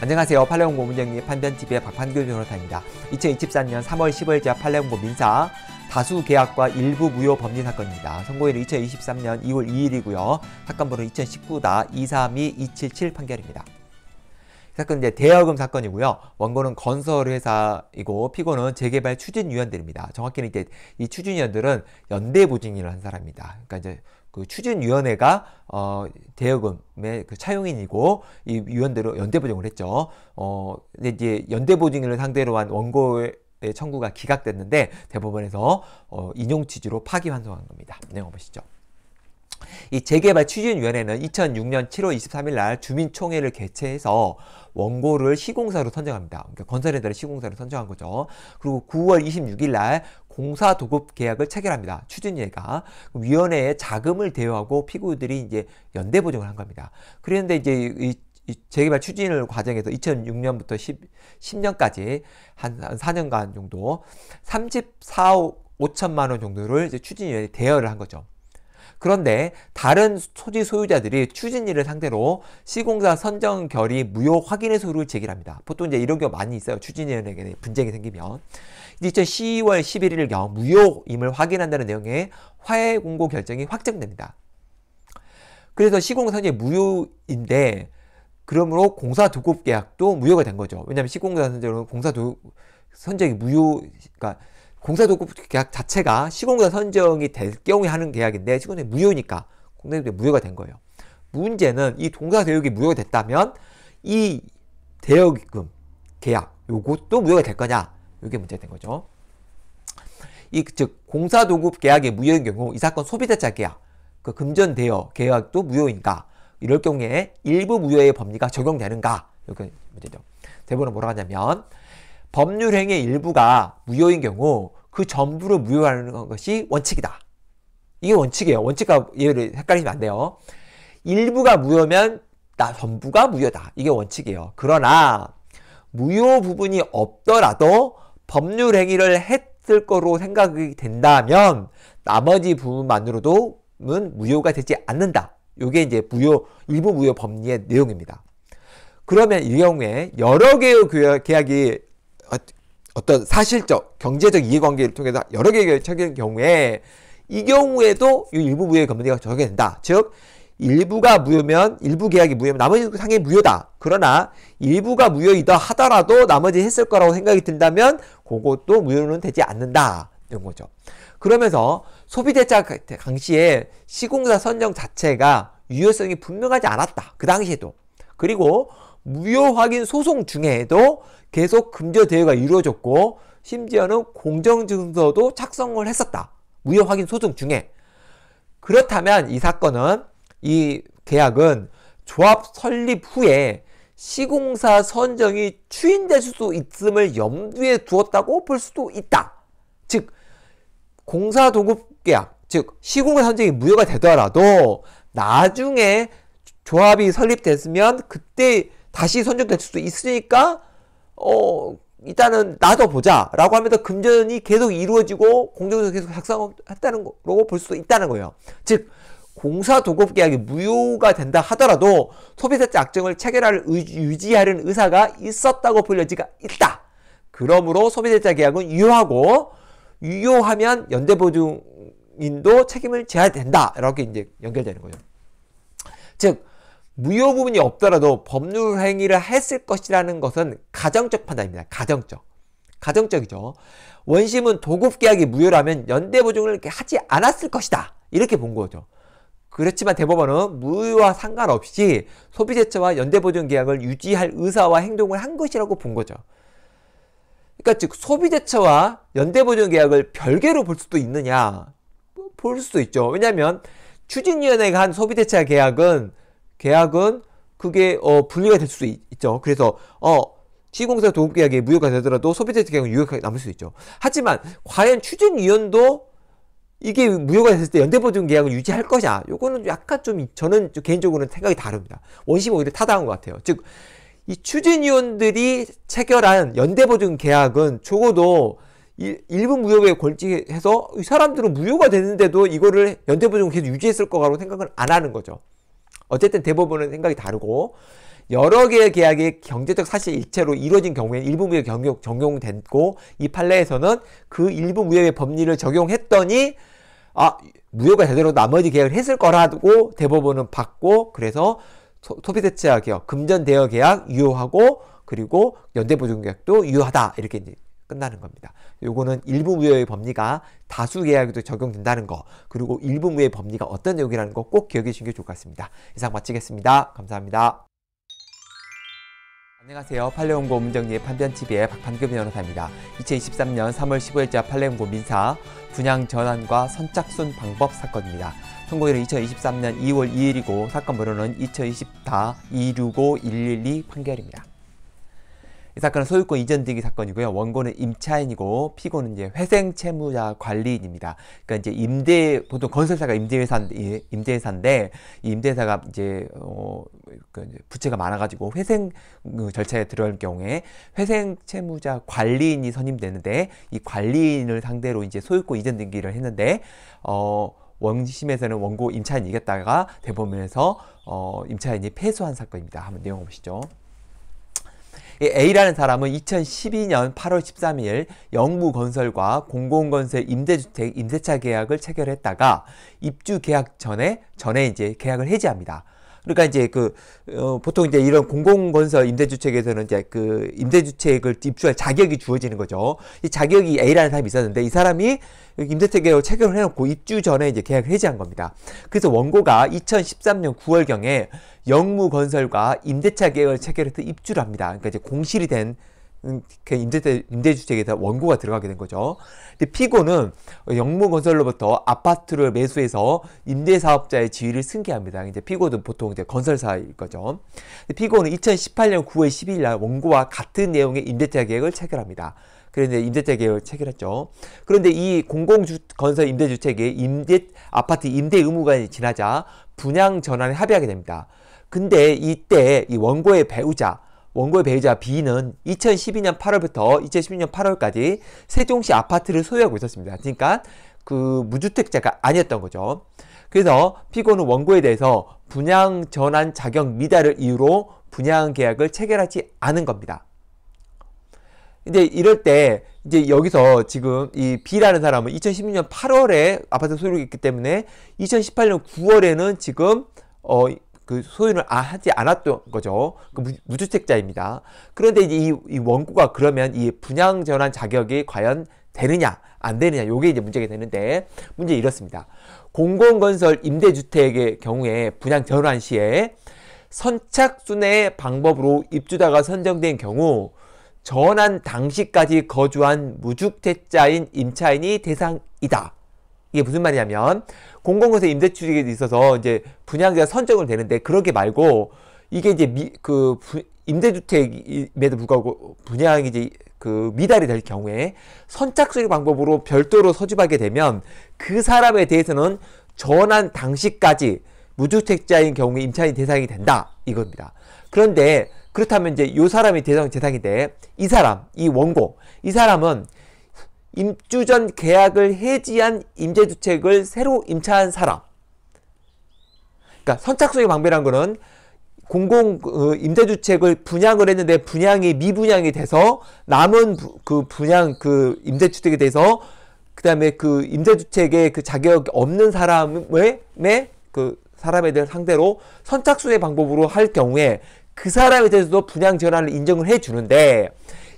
안녕하세요. 팔레온고 문정리 판변TV의 박판규 변호사입니다. 2024년 3월 15일자 팔레온고 민사 다수 계약과 일부 무효 범죄 사건입니다. 선고일은 2023년 2월 2일이고요. 사건 번호 2019다 232277 판결입니다. 사건 은 이제 대여금 사건이고요. 원고는 건설회사이고 피고는 재개발 추진위원들입니다. 정확히는 이제 이 추진위원들은 연대보증인을 한 사람입니다. 그러니까 이제 그 추진위원회가 어, 대여금의 그 차용인이고 이 위원대로 연대보증을 했죠. 어, 이제 연대보증인을 상대로 한 원고의 청구가 기각됐는데 대법원에서 어, 인용취지로 파기환송한 겁니다. 내용 보시죠. 이 재개발 추진위원회는 2006년 7월 23일 날 주민총회를 개최해서 원고를 시공사로 선정합니다. 그러니까 건설회사를 시공사로 선정한 거죠. 그리고 9월 26일 날 공사 도급 계약을 체결합니다. 추진위가 위원회에 자금을 대여하고 피고들이 이제 연대 보증을 한 겁니다. 그런데 이제 이, 이 재개발 추진을 과정에서 2006년부터 10, 년까지한 4년간 정도 34억 5천만 원 정도를 이제 추진위원회에 대여를 한 거죠. 그런데 다른 토지 소유자들이 추진일을 상대로 시공사 선정 결의 무효 확인의 소를 제기합니다. 보통 이제 이런 경우 많이 있어요. 추진위원회에 분쟁이 생기면. 2 0 10월 11일경 무효임을 확인한다는 내용의 화해 공고 결정이 확정됩니다. 그래서 시공사의 무효인데 그러므로 공사 도급 계약도 무효가 된 거죠. 왜냐하면 시공사 선적으로 공사 도 선적이 무효 그러니까 공사 도급 계약 자체가 시공사 선정이 될 경우에 하는 계약인데 시공사 무효니까 공사 도 무효가 된 거예요. 문제는 이 동사 대역이 무효가 됐다면 이 대여금 계약 요것도 무효가 될 거냐? 이게 문제된 거죠. 이 즉 공사도급 계약의 무효인 경우 이 사건 소비대차 계약, 그 금전 대여 계약도 무효인가? 이럴 경우에 일부 무효의 범위가 적용되는가? 이게 문제죠. 대본은 뭐라고 하냐면 법률 행위의 일부가 무효인 경우 그 전부를 무효하는 것이 원칙이다. 이게 원칙이에요. 원칙과 예를 헷갈리면 안 돼요. 일부가 무효면 나 전부가 무효다. 이게 원칙이에요. 그러나 무효 부분이 없더라도 법률 행위를 했을 거로 생각이 된다면 나머지 부분만으로도 무효가 되지 않는다. 이게 이제 무효 일부 무효 법리의 내용입니다. 그러면 이 경우에 여러 개의 계약이 어, 어떤 사실적 경제적 이해관계를 통해서 여러 개의 계약을 체결 경우에 이 경우에도 이 일부 무효의 법리가 적용된다. 즉 일부가 무효면 일부 계약이 무효면 나머지 그 상해 무효다. 그러나 일부가 무효이다 하더라도 나머지 했을 거라고 생각이 든다면 그것도 무효는 되지 않는다. 이런 거죠. 그러면서 소비대차 당시에 시공사 선정 자체가 유효성이 분명하지 않았다. 그 당시에도. 그리고 무효 확인 소송 중에도 계속 금저 대우가 이루어졌고 심지어는 공정증서도 착성을 했었다. 무효 확인 소송 중에. 그렇다면 이 사건은 이 계약은 조합 설립 후에 시공사 선정이 추인될 수도 있음을 염두에 두었다고 볼 수도 있다. 즉 공사 도급 계약, 즉 시공사 선정이 무효가 되더라도 나중에 조합이 설립됐으면 그때 다시 선정될 수도 있으니까 어 일단은 놔둬보자 라고 하면서 금전이 계속 이루어지고 공정에서 계속 작성했다는 거로볼 수도 있다는 거예요. 즉 공사 도급 계약이 무효가 된다 하더라도 소비자체 약정을 체결할 유지하는 의사가 있었다고 불려지가 있다. 그러므로 소비자체 계약은 유효하고 유효하면 연대보증인도 책임을 져야 된다. 이렇게 이제 연결되는 거죠. 즉 무효 부분이 없더라도 법률 행위를 했을 것이라는 것은 가정적 판단입니다. 가정적. 가정적이죠. 원심은 도급 계약이 무효라면 연대 보증을 하지 않았을 것이다. 이렇게 본 거죠. 그렇지만 대법원은 무효와 상관없이 소비재처와 연대보증계약을 유지할 의사와 행동을 한 것이라고 본 거죠. 그러니까 즉 소비재처와 연대보증계약을 별개로 볼 수도 있느냐 뭐 볼 수도 있죠. 왜냐하면 추진위원회가 한 소비대차 계약은 계약은 그게 어, 분리가 될 수도 있, 죠 그래서 어 시공사 도급 계약이 무효가 되더라도 소비대차 계약은 유효하게 남을 수 있죠. 하지만 과연 추진위원도 이게 무효가 됐을 때 연대보증 계약을 유지할 것이야. 요거는 약간 좀 저는 개인적으로는 생각이 다릅니다. 원심 오히려 타당한 것 같아요. 즉, 이 추진위원들이 체결한 연대보증 계약은 적어도 일, 일부 무효에 걸치해서 이 사람들은 무효가 됐는데도 이거를 연대보증 계속 유지했을 거라고 생각을 안 하는 거죠. 어쨌든 대법원은 생각이 다르고 여러 개의 계약이 경제적 사실 일체로 이루어진 경우에는 일부 무효 역 경격 적용됐고 이 판례에서는 그 일부 무역의 법리를 적용했더니 아무역가 제대로 나머지 계약을 했을 거라고 대법원은 받고 그래서 소비대체화 계약, 금전 대여 계약 유효하고 그리고 연대 보증 계약도 유효하다 이렇게 이제 끝나는 겁니다. 요거는 일부 무역의 법리가 다수 계약에도 적용된다는 거 그리고 일부 무역의 법리가 어떤 내용이라는 거 꼭 기억해 주시는 게 좋을 것 같습니다. 이상 마치겠습니다. 감사합니다. 안녕하세요. 팔레온고 문정리의 판변TV의 박판규 변호사입니다. 2023년 3월 15일자 팔레온고 민사 분양 전환과 선착순 방법 사건입니다. 선고일은 2023년 2월 2일이고 사건 번호는 2024-265-112 판결입니다. 이 사건은 소유권 이전 등기 사건이고요. 원고는 임차인이고 피고는 이제 회생 채무자 관리인입니다. 그러니까 이제 임대 보통 건설사가 임대회사 임대회사인데 예, 임대회사가 이제 어그 부채가 많아가지고 회생 그 절차에 들어갈 경우에 회생 채무자 관리인이 선임되는데 이 관리인을 상대로 이제 소유권 이전 등기를 했는데 어 원심에서는 원고 임차인이 이겼다가 대법원에서 어 임차인이 패소한 사건입니다. 한번 내용 보시죠. A라는 사람은 2012년 8월 13일 영구건설과 공공건설 임대주택 임대차 계약을 체결했다가 입주 계약 전에 전에 이제 계약을 해지합니다. 그러니까 이제 그 어, 보통 이제 이런 공공건설 임대주택에서는 이제 그 임대주택을 입주할 자격이 주어지는 거죠. 이 자격이 A라는 사람이 있었는데 이 사람이 임대주택에 체결을 해놓고 입주 전에 이제 계약을 해지한 겁니다. 그래서 원고가 2013년 9월경에 영무건설과 임대차 계약을 체결해서 입주를 합니다. 그러니까 이제 공실이 된 음, 그 임대대, 임대주택에 다 원고가 들어가게 된 거죠. 근데 피고는 영무건설로부터 아파트를 매수해서 임대사업자의 지위를 승계합니다. 이제 피고는 보통 이제 건설사일 거죠. 피고는 2018년 9월 12일 날 원고와 같은 내용의 임대차 계획을 체결합니다. 그런데 임대차 계획을 체결했죠. 그런데 이 공공건설 임대주택의 임대 아파트 임대 의무가 지나자 분양 전환에 합의하게 됩니다. 근데 이때 이 원고의 배우자 원고의 배우자 B는 2012년 8월부터 2016년 8월까지 세종시 아파트를 소유하고 있었습니다. 그러니까 그 무주택자가 아니었던 거죠. 그래서 피고는 원고에 대해서 분양 전환 자격 미달을 이유로 분양 계약을 체결하지 않은 겁니다. 근데 이럴 때 이제 여기서 지금 이 B라는 사람은 2016년 8월에 아파트 소유했기 때문에 2018년 9월에는 지금 어그 소유를 아, 하지 않았던 거죠. 그 무주택자입니다. 그런데 이, 이 원고가 그러면 이 분양 전환 자격이 과연 되느냐 안 되느냐 요게 이제 문제가 되는데 문제 이렇습니다. 공공건설 임대주택의 경우에 분양 전환 시에 선착순의 방법으로 입주자가 선정된 경우 전환 당시까지 거주한 무주택자인 임차인이 대상이다. 이게 무슨 말이냐면 공공건설 임대출택에 있어서 이제 분양가 선정을 되는데 그렇게 말고 이게 이제 미, 그 부, 임대주택임에도 불구하고 분양이 이제 그 미달이 될 경우에 선착순위 방법으로 별도로 서집하게 되면 그 사람에 대해서는 전환 당시까지 무주택자인 경우에 임차인 대상이 된다 이겁니다. 그런데 그렇다면 이제 이 사람이 대상 대상인데 이 사람 이 원고 이 사람은 입주 전 계약을 해지한 임대주택을 새로 임차한 사람. 그러니까 선착순의 방배란 거는 공공 그, 임대주택을 분양을 했는데 분양이 미분양이 돼서 남은 그 분양 그 임대주택에 대해서 그다음에 그 임대주택에 그 자격 없는 사람의 네, 그 사람에 대한 상대로 선착순의 방법으로 할 경우에 그 사람에 대해서도 분양 전환을 인정을 해주는데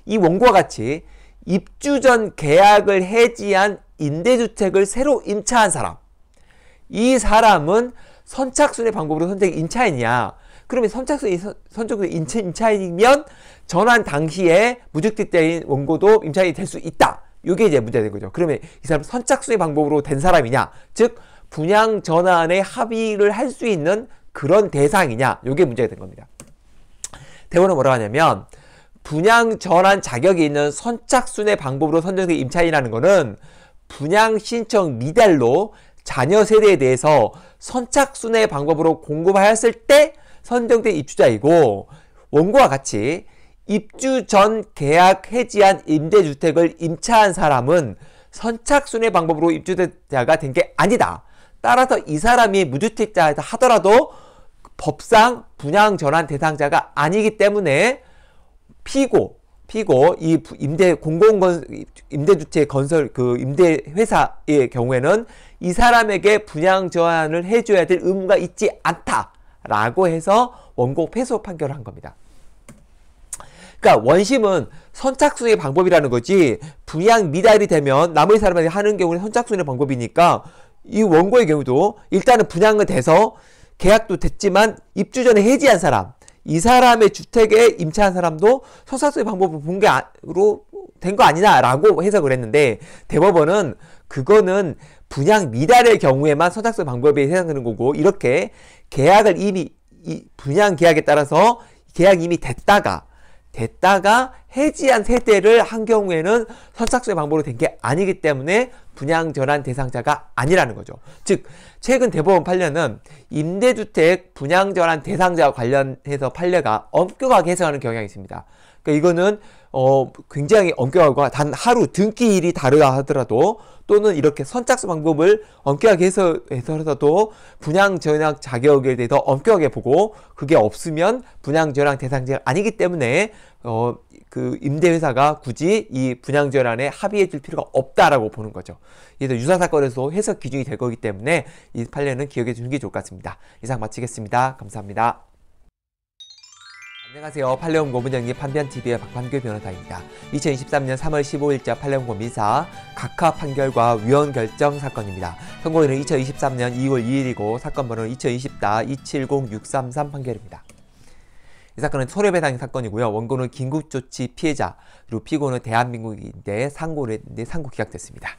이 원고와 같이 입주 전 계약을 해지한 임대주택을 새로 임차한 사람. 이 사람은 선착순의 방법으로 선택 임차인이야. 그러면 선착순 선착순 임차, 임차인이면 전환 당시에 무주택자인 원고도 임차인이 될 수 있다. 이게 이제 문제된 거죠. 그러면 이 사람 선착순의 방법으로 된 사람이냐, 즉 분양 전환에 합의를 할 수 있는 그런 대상이냐, 이게 문제가 된 겁니다. 대원은 뭐라고 하냐면 분양 전환 자격이 있는 선착순의 방법으로 선정된 임차인이라는 것은 분양 신청 미달로 자녀 세대에 대해서 선착순의 방법으로 공급하였을 때 선정된 입주자이고 원고와 같이 입주 전 계약 해지한 임대주택을 임차한 사람은 선착순의 방법으로 입주자가 된 게 아니다. 따라서 이 사람이 무주택자 하더라도 법상 분양 전환 대상자가 아니기 때문에 피고 피고 이 임대 공공건 임대주택 건설 그 임대 회사의 경우에는 이 사람에게 분양 저한을 해줘야 될 의무가 있지 않다라고 해서 원고 패소 판결을 한 겁니다. 그러니까 원심은 선착순의 방법이라는 거지 분양 미달이 되면 남의 사람에게 하는 경우는 선착순의 방법이니까 이 원고의 경우도 일단은 분양은 돼서 계약도 됐지만 입주 전에 해지한 사람 이 사람의 주택에 임차한 사람도 서사수의 방법을 본 게로 아, 된거 아니냐라고 해석을 했는데 대법원은 그거는 분양 미달의 경우에만 서사수 방법에 해당되는 거고 이렇게 계약을 이미 이 분양 계약에 따라서 계약이 이미 됐다가 됐다가 해지한 세대를 한 경우에는 선착수의 방법으로 된 게 아니기 때문에 분양 전환 대상자가 아니라는 거죠. 즉 최근 대법원 판례는 임대주택 분양 절환 대상자와 관련해서 판례가 엄격하게 해석하는 경향이 있습니다. 그러니까 이거는 어 굉장히 엄격하고 단 하루 등기일이 다르다 하더라도 또는 이렇게 선착순 방법을 엄격하게 해서 해서도 분양 전약 자격에 대해서 엄격하게 보고 그게 없으면 분양 전약 대상자가 아니기 때문에 어그 임대회사가 굳이 이 분양 전환에 합의해 줄 필요가 없다라고 보는 거죠. 그래서 유사 사건에서 해석 기준이 될 거기 때문에 이 판례는 기억해 주는 게 좋을 것 같습니다. 이상 마치겠습니다. 감사합니다. 안녕하세요. 팔레온 고문영의 판변TV의 박판규 변호사입니다. 2023년 3월 15일자 팔레온 고민사 각하 판결과 위헌 결정 사건입니다. 선고일은 2023년 2월 2일이고 사건 번호는 2024-270633 판결입니다. 이 사건은 손해배상 사건이고요. 원고는 긴급조치 피해자 그리고 피고는 대한민국인데 상고를 했는데 네, 상고 기각됐습니다.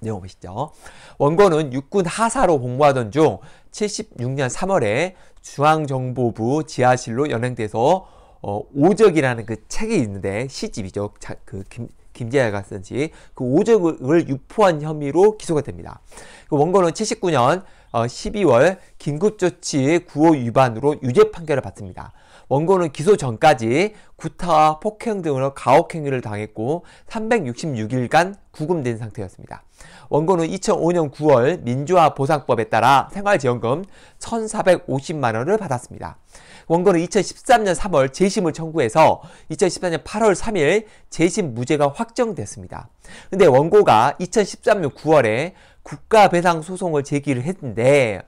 내용 보시죠. 원고는 육군 하사로 복무하던 중 76년 3월에 중앙정보부 지하실로 연행돼서 어, 오적이라는 그 책이 있는데 시집이죠. 자, 그 김, 김재하가 쓴지그 오적을 유포한 혐의로 기소가 됩니다. 그 원고는 79년 어, 12월 긴급조치 9호 위반으로 유죄 판결을 받습니다. 원고는 기소 전까지 구타와 폭행 등으로 가혹행위를 당했고 366일간 구금된 상태였습니다. 원고는 2005년 9월 민주화 보상법에 따라 생활지원금 1,450만 원을 받았습니다. 원고는 2013년 3월 재심을 청구해서 2014년 8월 3일 재심 무죄가 확정됐습니다. 근데 원고가 2013년 9월에 국가배상 소송을 제기를 했는데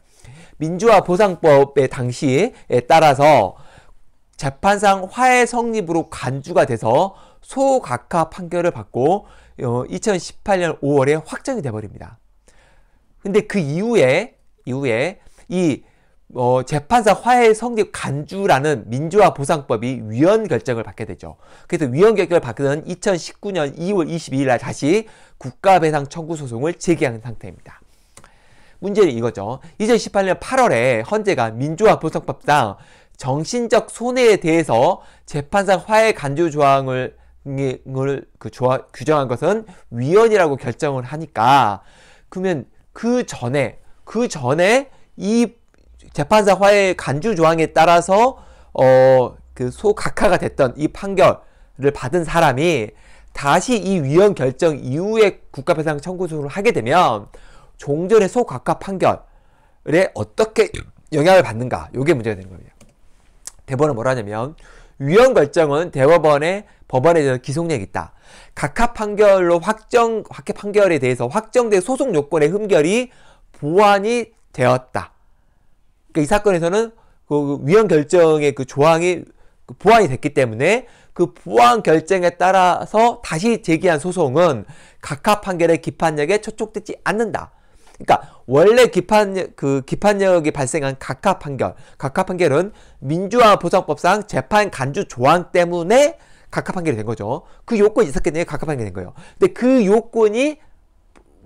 민주화 보상법의 당시에 따라서 재판상 화해 성립으로 간주가 돼서 소각하 판결을 받고 2018년 어, 5월에 확정이 돼버립니다. 근데 그 이후에 이후에 이 어, 재판상 화해 성립 간주라는 민주화 보상법이 위헌 결정을 받게 되죠. 그래서 위헌 결정을 받게 된 2019년 2월 22일 날 다시 국가배상 청구 소송을 제기하 상태입니다. 문제는 이거죠. 2018년 8월에 헌재가 민주화 보상법상 정신적 손해에 대해서 재판상 화해 간주 조항을 그 조화, 규정한 것은 위헌이라고 결정을 하니까 그러면 그 전에 그 전에 이 재판상 화해 간주 조항에 따라서 어그 소각하가 됐던 이 판결을 받은 사람이 다시 이 위헌 결정 이후에 국가배상 청구소를 하게 되면 종전의 소각하 판결에 어떻게 영향을 받는가 요게 문제가 되는 겁니다. 대법원은 뭐라냐면 하 위헌 결정은 대법원의 법원에 대해서 기속력이 있다. 각하 판결로 확정 확해 판결에 대해서 확정된 소송 요건의 흠결이 보완이 되었다. 그러니까 이 사건에서는 그 위헌 결정의 그 조항이 그 보완이 됐기 때문에 그 보완 결정에 따라서 다시 제기한 소송은 각하 판결의 기판력에 초촉되지 않는다. 그러니까 원래 기판 그 기판력이 발생한 각하 판결, 각하 판결은 민주화 보상법상 재판 간주 조항 때문에 각하 판결이 된 거죠. 그 요건이 있었겠네요 각하 판결이 된 거예요. 근데 그 요건이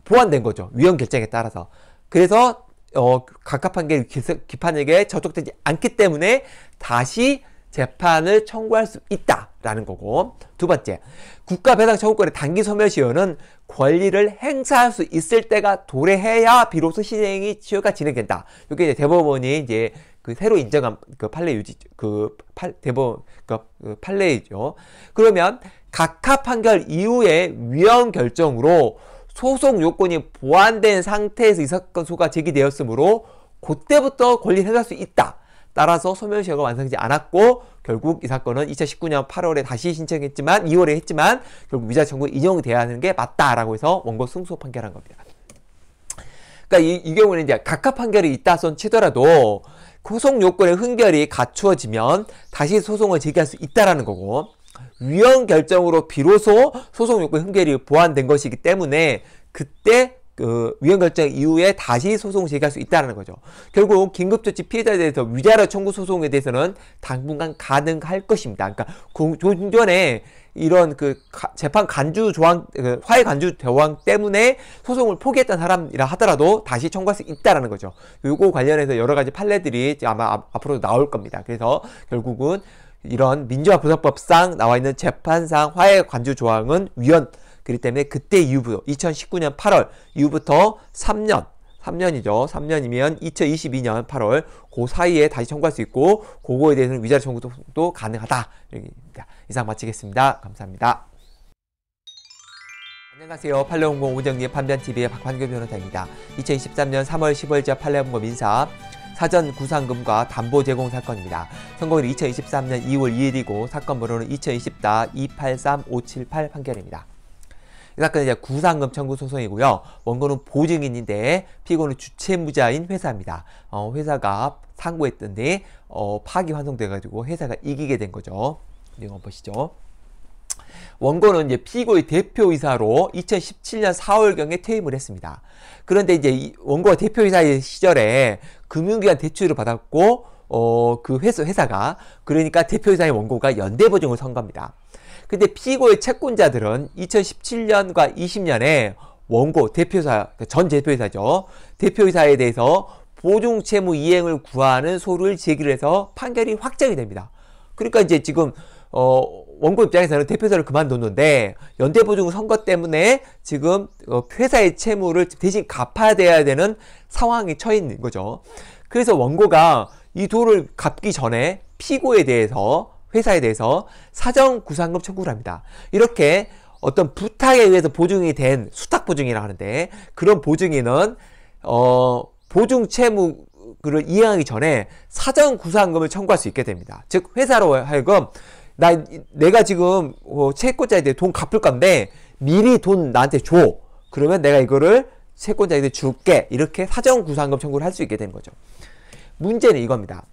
보완된 거죠. 위헌 결정에 따라서. 그래서 어, 각하 판결 기판에게 저촉되지 않기 때문에 다시 재판을 청구할 수 있다라는 거고 두 번째, 국가배상 청구권의 단기 소멸시효는 권리를 행사할 수 있을 때가 도래해야 비로소 시행이 시효가 진행된다. 이게 이제 대법원이 이제 그 새로 인정한 그 판례 유지 그 팔, 대법원 그, 그 판례이죠. 그러면 각하 판결 이후에 위헌 결정으로 소송 요건이 보완된 상태에서 이 사건 소가 제기되었으므로 그때부터 권리 행사할 수 있다. 따라서 소멸시효가 완성되지 않았고 결국 이 사건은 2019년 8월에 다시 신청했지만 2월에 했지만 결국 위자 청구 인용돼야 하는 게 맞다라고 해서 원고 승소 판결한 겁니다. 그러니까 이, 이 경우는 이제 각하 판결이 있다 손 치더라도 소송 요건의 흥결이 갖추어지면 다시 소송을 제기할 수 있다라는 거고 위헌 결정으로 비로소 소송 요건 흥결이 보완된 것이기 때문에 그때 그 위헌 결정 이후에 다시 소송 제기할 수 있다는 거죠. 결국 긴급조치 피해자에 대해서 위자료 청구 소송에 대해서는 당분간 가능할 것입니다. 그러니까 종전에 이런 그 재판 간주 조항, 그 화해 간주 대왕 때문에 소송을 포기했던 사람이라 하더라도 다시 청구할 수있다는 거죠. 요거 관련해서 여러 가지 판례들이 아마 앞으로 나올 겁니다. 그래서 결국은 이런 민주화 부사법상 나와 있는 재판상 화해 간주 조항은 위헌 그렇기 때문에 그때 이후부터 2019년 8월 이후부터 3년 3년이죠. 3년이면 2022년 8월 그 사이에 다시 청구할 수 있고 그거에 대해서는 위자료 청구도 가능하다. 이렇게입니다. 이상 마치겠습니다. 감사합니다. 안녕하세요. 팔레온공 우정의 판변TV의 박환규 변호사입니다. 2023년 3월 15일자 팔레온공 민사 사전 구상금과 담보 제공 사건입니다. 선고일은 2023년 2월 2일이고 사건 번호는 2024-283578 판결입니다. 이 사건은 이제 구상금 청구 소송이고요. 원고는 보증인인데 피고는 주체무자인 회사입니다. 어, 회사가 상고했던데 어, 파기환송돼가지고 회사가 이기게 된 거죠. 이거 보시죠. 원고는 이제 피고의 대표이사로 2017년 4월경에 퇴임을 했습니다. 그런데 이제 원고가 대표이사 의 시절에 금융기관 대출을 받았고, 어, 그 회사, 회사가, 그러니까 대표이사의 원고가 연대보증을 선 겁니다. 근데 피고의 채권자들은 2017년과 20년에 원고 대표사 그러니까 전 대표이사죠 대표이사에 대해서 보증 채무 이행을 구하는 소를 제기를 해서 판결이 확정이 됩니다. 그러니까 이제 지금 어 원고 입장에서는 대표사를 그만뒀는데 연대보증 선거 때문에 지금 어, 회사의 채무를 대신 갚아야 되는 상황이 처해 있는 거죠. 그래서 원고가 이 돈을 갚기 전에 피고에 대해서 회사에 대해서 사정 구상금 청구를 합니다. 이렇게 어떤 부탁에 의해서 보증이 된 수탁 보증이라고 하는데 그런 보증인은 어 보증 채무 를 이행하기 전에 사정 구상금을 청구할 수 있게 됩니다. 즉 회사로 하여금 나 내가 지금 어, 채권자에 대해 돈 갚을 건데 미리 돈 나한테 줘. 그러면 내가 이거를 채권자에게 줄게. 이렇게 사정 구상금 청구를 할 수 있게 되는 거죠. 문제는 이겁니다.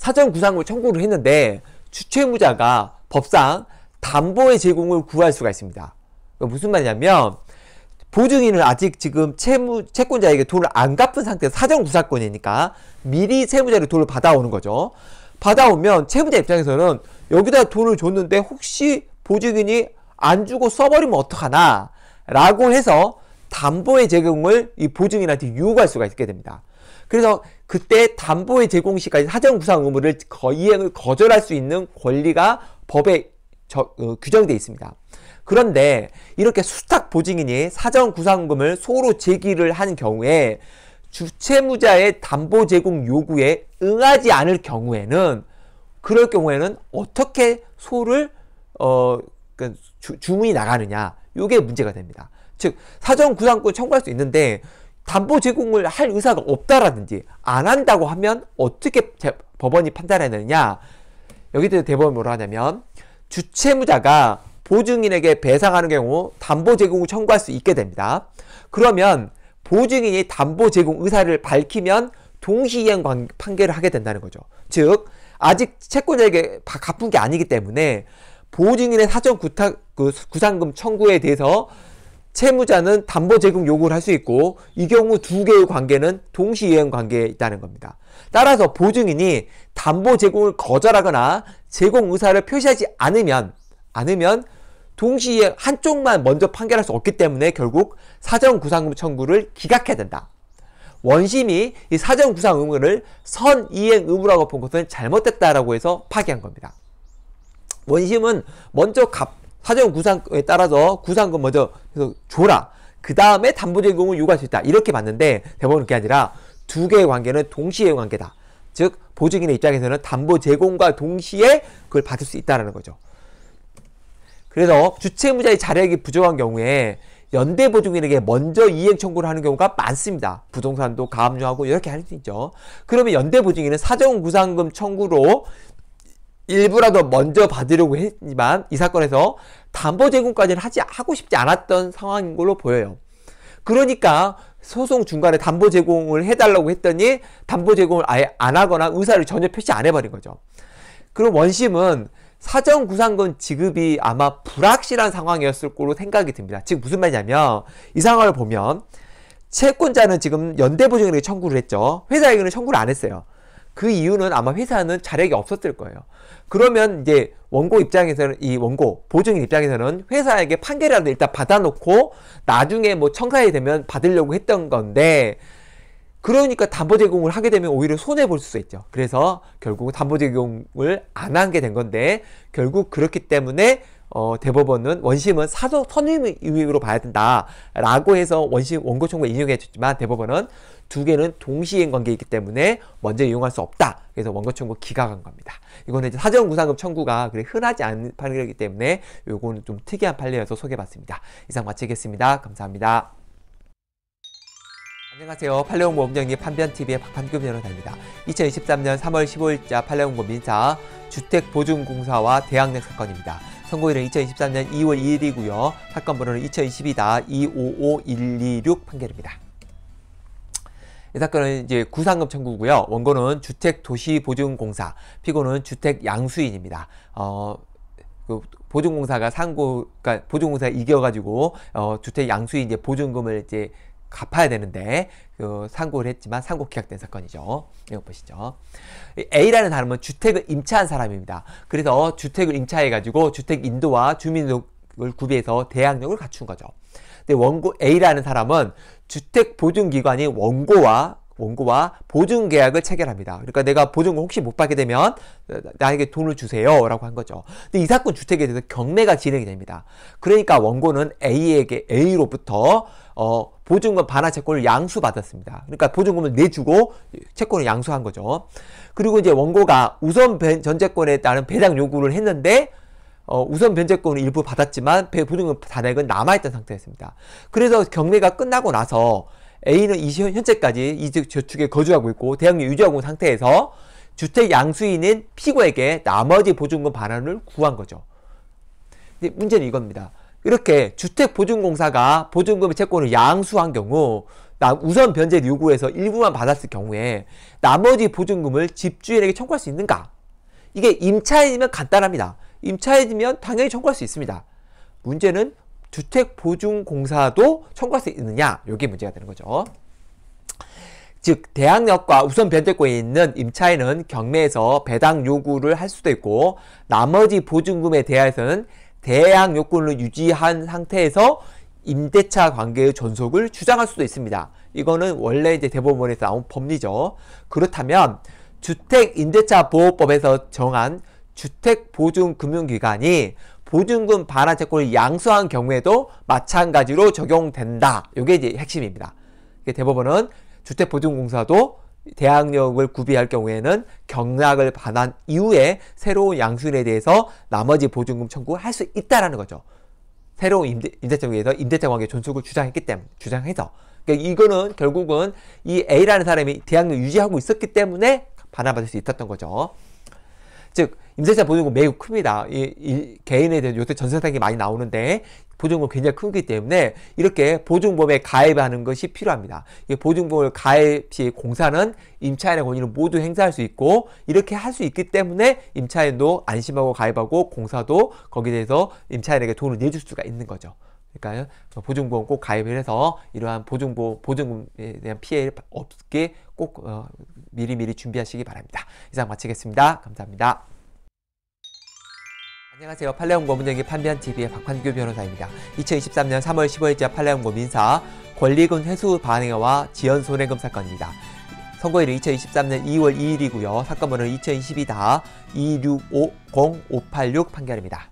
사전 구상을 청구를 했는데 주채무자가 법상 담보의 제공을 구할 수가 있습니다. 무슨 말이냐면 보증인은 아직 지금 채무, 채권자에게 돈을 안 갚은 상태에서 사전 구사권이니까 미리 채무자를 돈을 받아오는 거죠. 받아오면 채무자 입장에서는 여기다 돈을 줬는데 혹시 보증인이 안 주고 써버리면 어떡하나 라고 해서 담보의 제공을 이 보증인한테 요구할 수가 있게 됩니다. 그래서 그때 담보의 제공 시까지 사전구상 의무를 이행을 거절할 수 있는 권리가 법에 저, 어, 규정되어 있습니다. 그런데 이렇게 수탁 보증인이 사전 구상금을 소로 제기를 한 경우에 주채무자의 담보 제공 요구에 응하지 않을 경우에는 그럴 경우에는 어떻게 소를 어, 그 주, 문이 나가느냐 이게 문제가 됩니다. 즉사전 구상권 청구할 수 있는데 담보 제공을 할 의사가 없다라든지 안 한다고 하면 어떻게 법원이 판단하느냐 여기서 대법원 이 뭐라 하냐면 주채무자가 보증인에게 배상하는 경우 담보 제공을 청구할 수 있게 됩니다. 그러면 보증인이 담보 제공 의사를 밝히면 동시이행 판결을 하게 된다는 거죠. 즉 아직 채권자에게 갚은 게 아니기 때문에 보증인의 사전 구탁, 그 구상금 청구에 대해서 채무자는 담보 제공 요구를 할 수 있고 이 경우 두 개의 관계는 동시 이행 관계에 있다는 겁니다. 따라서 보증인이 담보 제공을 거절하거나 제공 의사를 표시하지 않으면 않으면 동시 이행 한쪽만 먼저 판결할 수 없기 때문에 결국 사정 구상 청구를 기각해야 된다. 원심이 이 사정 구상 의무를 선 이행 의무라고 본 것은 잘못됐다라고 해서 파기한 겁니다. 원심은 먼저 갚 사정 구상에 따라서 구상금 먼저 해서 줘라. 그 다음에 담보제공을 요구할 수 있다. 이렇게 봤는데 대법원은 그게 아니라 두 개의 관계는 동시에 관계다. 즉 보증인의 입장에서는 담보 제공과 동시에 그걸 받을 수 있다라는 거죠. 그래서 주채무자의 자력이 부족한 경우에 연대 보증인에게 먼저 이행 청구를 하는 경우가 많습니다. 부동산도 가압류하고 이렇게 할 수 있죠. 그러면 연대 보증인은 사정 구상금 청구로 일부라도 먼저 받으려고 했지만 이 사건에서 담보 제공까지는 하지 하고 싶지 않았던 상황인 걸로 보여요. 그러니까 소송 중간에 담보 제공을 해달라고 했더니 담보 제공을 아예 안 하거나 의사를 전혀 표시 안 해버린 거죠. 그럼 원심은 사전 구상금 지급이 아마 불확실한 상황이었을 거로 생각이 듭니다. 지금 무슨 말이냐면 이 상황을 보면 채권자는 지금 연대보증을 청구를 했죠. 회사에게는 청구를 안 했어요. 그 이유는 아마 회사는 자력이 없었을 거예요. 그러면 이제 원고 입장에서는 이 원고 보증인 입장에서는 회사에게 판결이라도 일단 받아놓고 나중에 뭐 청산이 되면 받으려고 했던 건데 그러니까 담보 제공을 하게 되면 오히려 손해 볼 수 있죠. 그래서 결국 담보 제공을 안 하게 된 건데 결국 그렇기 때문에 어, 대법원은 원심은 사소 선임의으로 봐야 된다라고 해서 원심 원고 청구 인용했지만 해 대법원은 두 개는 동시행 관계이기 때문에 먼저 이용할 수 없다. 그래서 원고 청구 기각한 겁니다. 이거는 이제 사전 구상금 청구가 그래 흔하지 않은 판례이기 때문에 이거는좀 특이한 판례여서 소개봤습니다. 이상 마치겠습니다. 감사합니다. 안녕하세요. 팔레옹고 엄장님 판변TV의 박판규 변호사입니다. 2023년 3월 15일자 팔레옹고 민사 주택보증공사와 대항력 사건입니다. 선고일은 2023년 2월 2일이고요. 사건 번호는 2022-255126 판결입니다. 이 사건은 이제 구상금 청구고요. 원고는 주택도시보증공사, 피고는 주택양수인입니다. 어, 그 보증공사가 상고, 그러니까 보증공사 에 이겨가지고 어, 주택 양수인 이제 보증금을 이제 갚아야 되는데 그 상고를 했지만 상고 기각된 사건이죠. 이거 보시죠. A라는 사람은 주택을 임차한 사람입니다. 그래서 주택을 임차해 가지고 주택 인도와 주민등록을 구비해서 대항력을 갖춘 거죠. 근데 원고 A라는 사람은 주택 보증기관이 원고와 원고와 보증 계약을 체결합니다. 그러니까 내가 보증금 혹시 못 받게 되면 나에게 돈을 주세요라고 한 거죠. 근데 이 사건 주택에 대해서 경매가 진행이 됩니다. 그러니까 원고는 A에게 A로부터 어, 보증금 반환 채권을 양수받았습니다. 그러니까 보증금을 내주고 채권을 양수한 거죠. 그리고 이제 원고가 우선 전제권에 따른 배당 요구를 했는데 어, 우선 변제권을 일부 받았지만 보증금 잔액은 남아있던 상태였습니다. 그래서 경매가 끝나고 나서 A는 현재까지 이직 저축에 거주하고 있고 대학료 유지하고 있는 상태에서 주택 양수인인 피고에게 나머지 보증금 반환을 구한 거죠. 근데 문제는 이겁니다. 이렇게 주택보증공사가 보증금 채권을 양수한 경우 우선 변제 요구에서 일부만 받았을 경우에 나머지 보증금을 집주인에게 청구할 수 있는가? 이게 임차인이면 간단합니다. 임차인이면 당연히 청구할 수 있습니다. 문제는 주택보증공사도 청구할 수 있느냐 이게 문제가 되는 거죠. 즉 대항력과 우선 변제권이 있는 임차인은 경매에서 배당 요구를 할 수도 있고 나머지 보증금에 대해서는 대항 요건을 유지한 상태에서 임대차 관계의 존속을 주장할 수도 있습니다. 이거는 원래 이제 대법원에서 나온 법리죠. 그렇다면 주택 임대차 보호법에서 정한 주택보증금융기관이 보증금 반환 채권을 양수한 경우에도 마찬가지로 적용된다. 이게 이제 핵심입니다. 대법원은 주택보증공사도 대항력을 구비할 경우에는 경락을 반환 이후에 새로운 양수인에 대해서 나머지 보증금 청구할 수 있다라는 거죠. 새로운 임대, 임대차에서 임대차 관계 존속을 주장했기 때문에 주장해서 그러니까 이거는 결국은 이 A라는 사람이 대항력 유지하고 있었기 때문에 반환받을 수 있었던 거죠. 즉 임대차 보증금 매우 큽니다. 이, 이 개인에 대한 요새 전세 사기 많이 나오는데 보증금 굉장히 크기 때문에 이렇게 보증보험에 가입하는 것이 필요합니다. 이보증금을 가입 시 공사는 임차인의 권위를 모두 행사할 수 있고 이렇게 할 수 있기 때문에 임차인도 안심하고 가입하고 공사도 거기에 대해서 임차인에게 돈을 내줄 수가 있는 거죠. 그러니까 보증보험 꼭 가입을 해서 이러한 보증보 보증금에 대한 피해 를 없게 꼭 어, 미리미리 준비하시기 바랍니다. 이상 마치겠습니다. 감사합니다. 안녕하세요. 팔레온고문쟁이 판변TV의 박환규 변호사입니다. 2023년 3월 15일자 팔레온고 민사 권리금 회수 반응와 지연 손해금 사건입니다. 선고일은 2023년 2월 2일이고요. 사건번호는 2022-2650-586 판결입니다.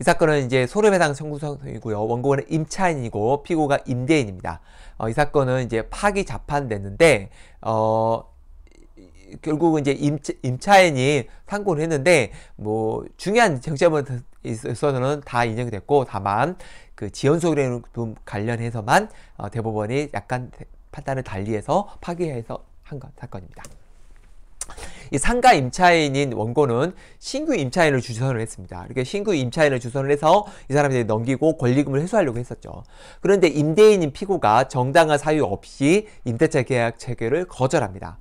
이 사건은 이제 소름해당 청구성이고요. 원고는 임차인이고 피고가 임대인입니다. 어, 이 사건은 이제 파기 자판됐는데 어, 결국은 이제 임차, 임차인이 상고를 했는데 뭐 중요한 쟁점에 있어서는 다 인정이 됐고 다만 그 지연소유료 관련해서만 어, 대법원이 약간 판단을 달리해서 파기해서 한 건, 사건입니다. 이 상가 임차인인 원고는 신규 임차인을 주선을 했습니다. 이렇게 신규 임차인을 주선을 해서 이 사람들이 넘기고 권리금을 회수하려고 했었죠. 그런데 임대인인 피고가 정당한 사유 없이 임대차 계약 체결을 거절합니다.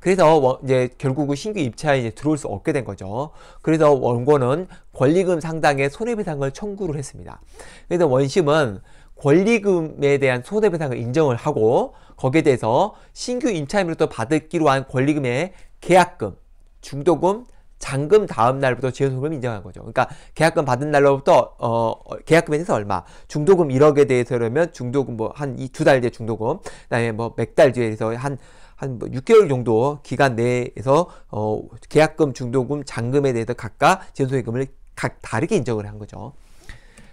그래서 이제 결국은 신규 입찰이 이제 들어올 수 없게 된 거죠. 그래서 원고는 권리금 상당의 손해배상을 청구를 했습니다. 그래서 원심은 권리금에 대한 손해배상을 인정을 하고 거기에 대해서 신규 임차인으로부터 받기로 한 권리금의 계약금, 중도금, 잔금 다음 날부터 지연소금 인정한 거죠. 그러니까 계약금 받은 날로부터 어, 어 계약금에 대해서 얼마, 중도금 1억에 대해서 그러면 중도금 뭐 한 이 두달 뒤에 중도금, 그다음에 뭐몇달 뒤에 해서 한 한뭐 6개월 정도 기간 내에서 어, 계약금, 중도금, 잔금에 대해서 각각 지원소득금을 각 다르게 인정을 한 거죠.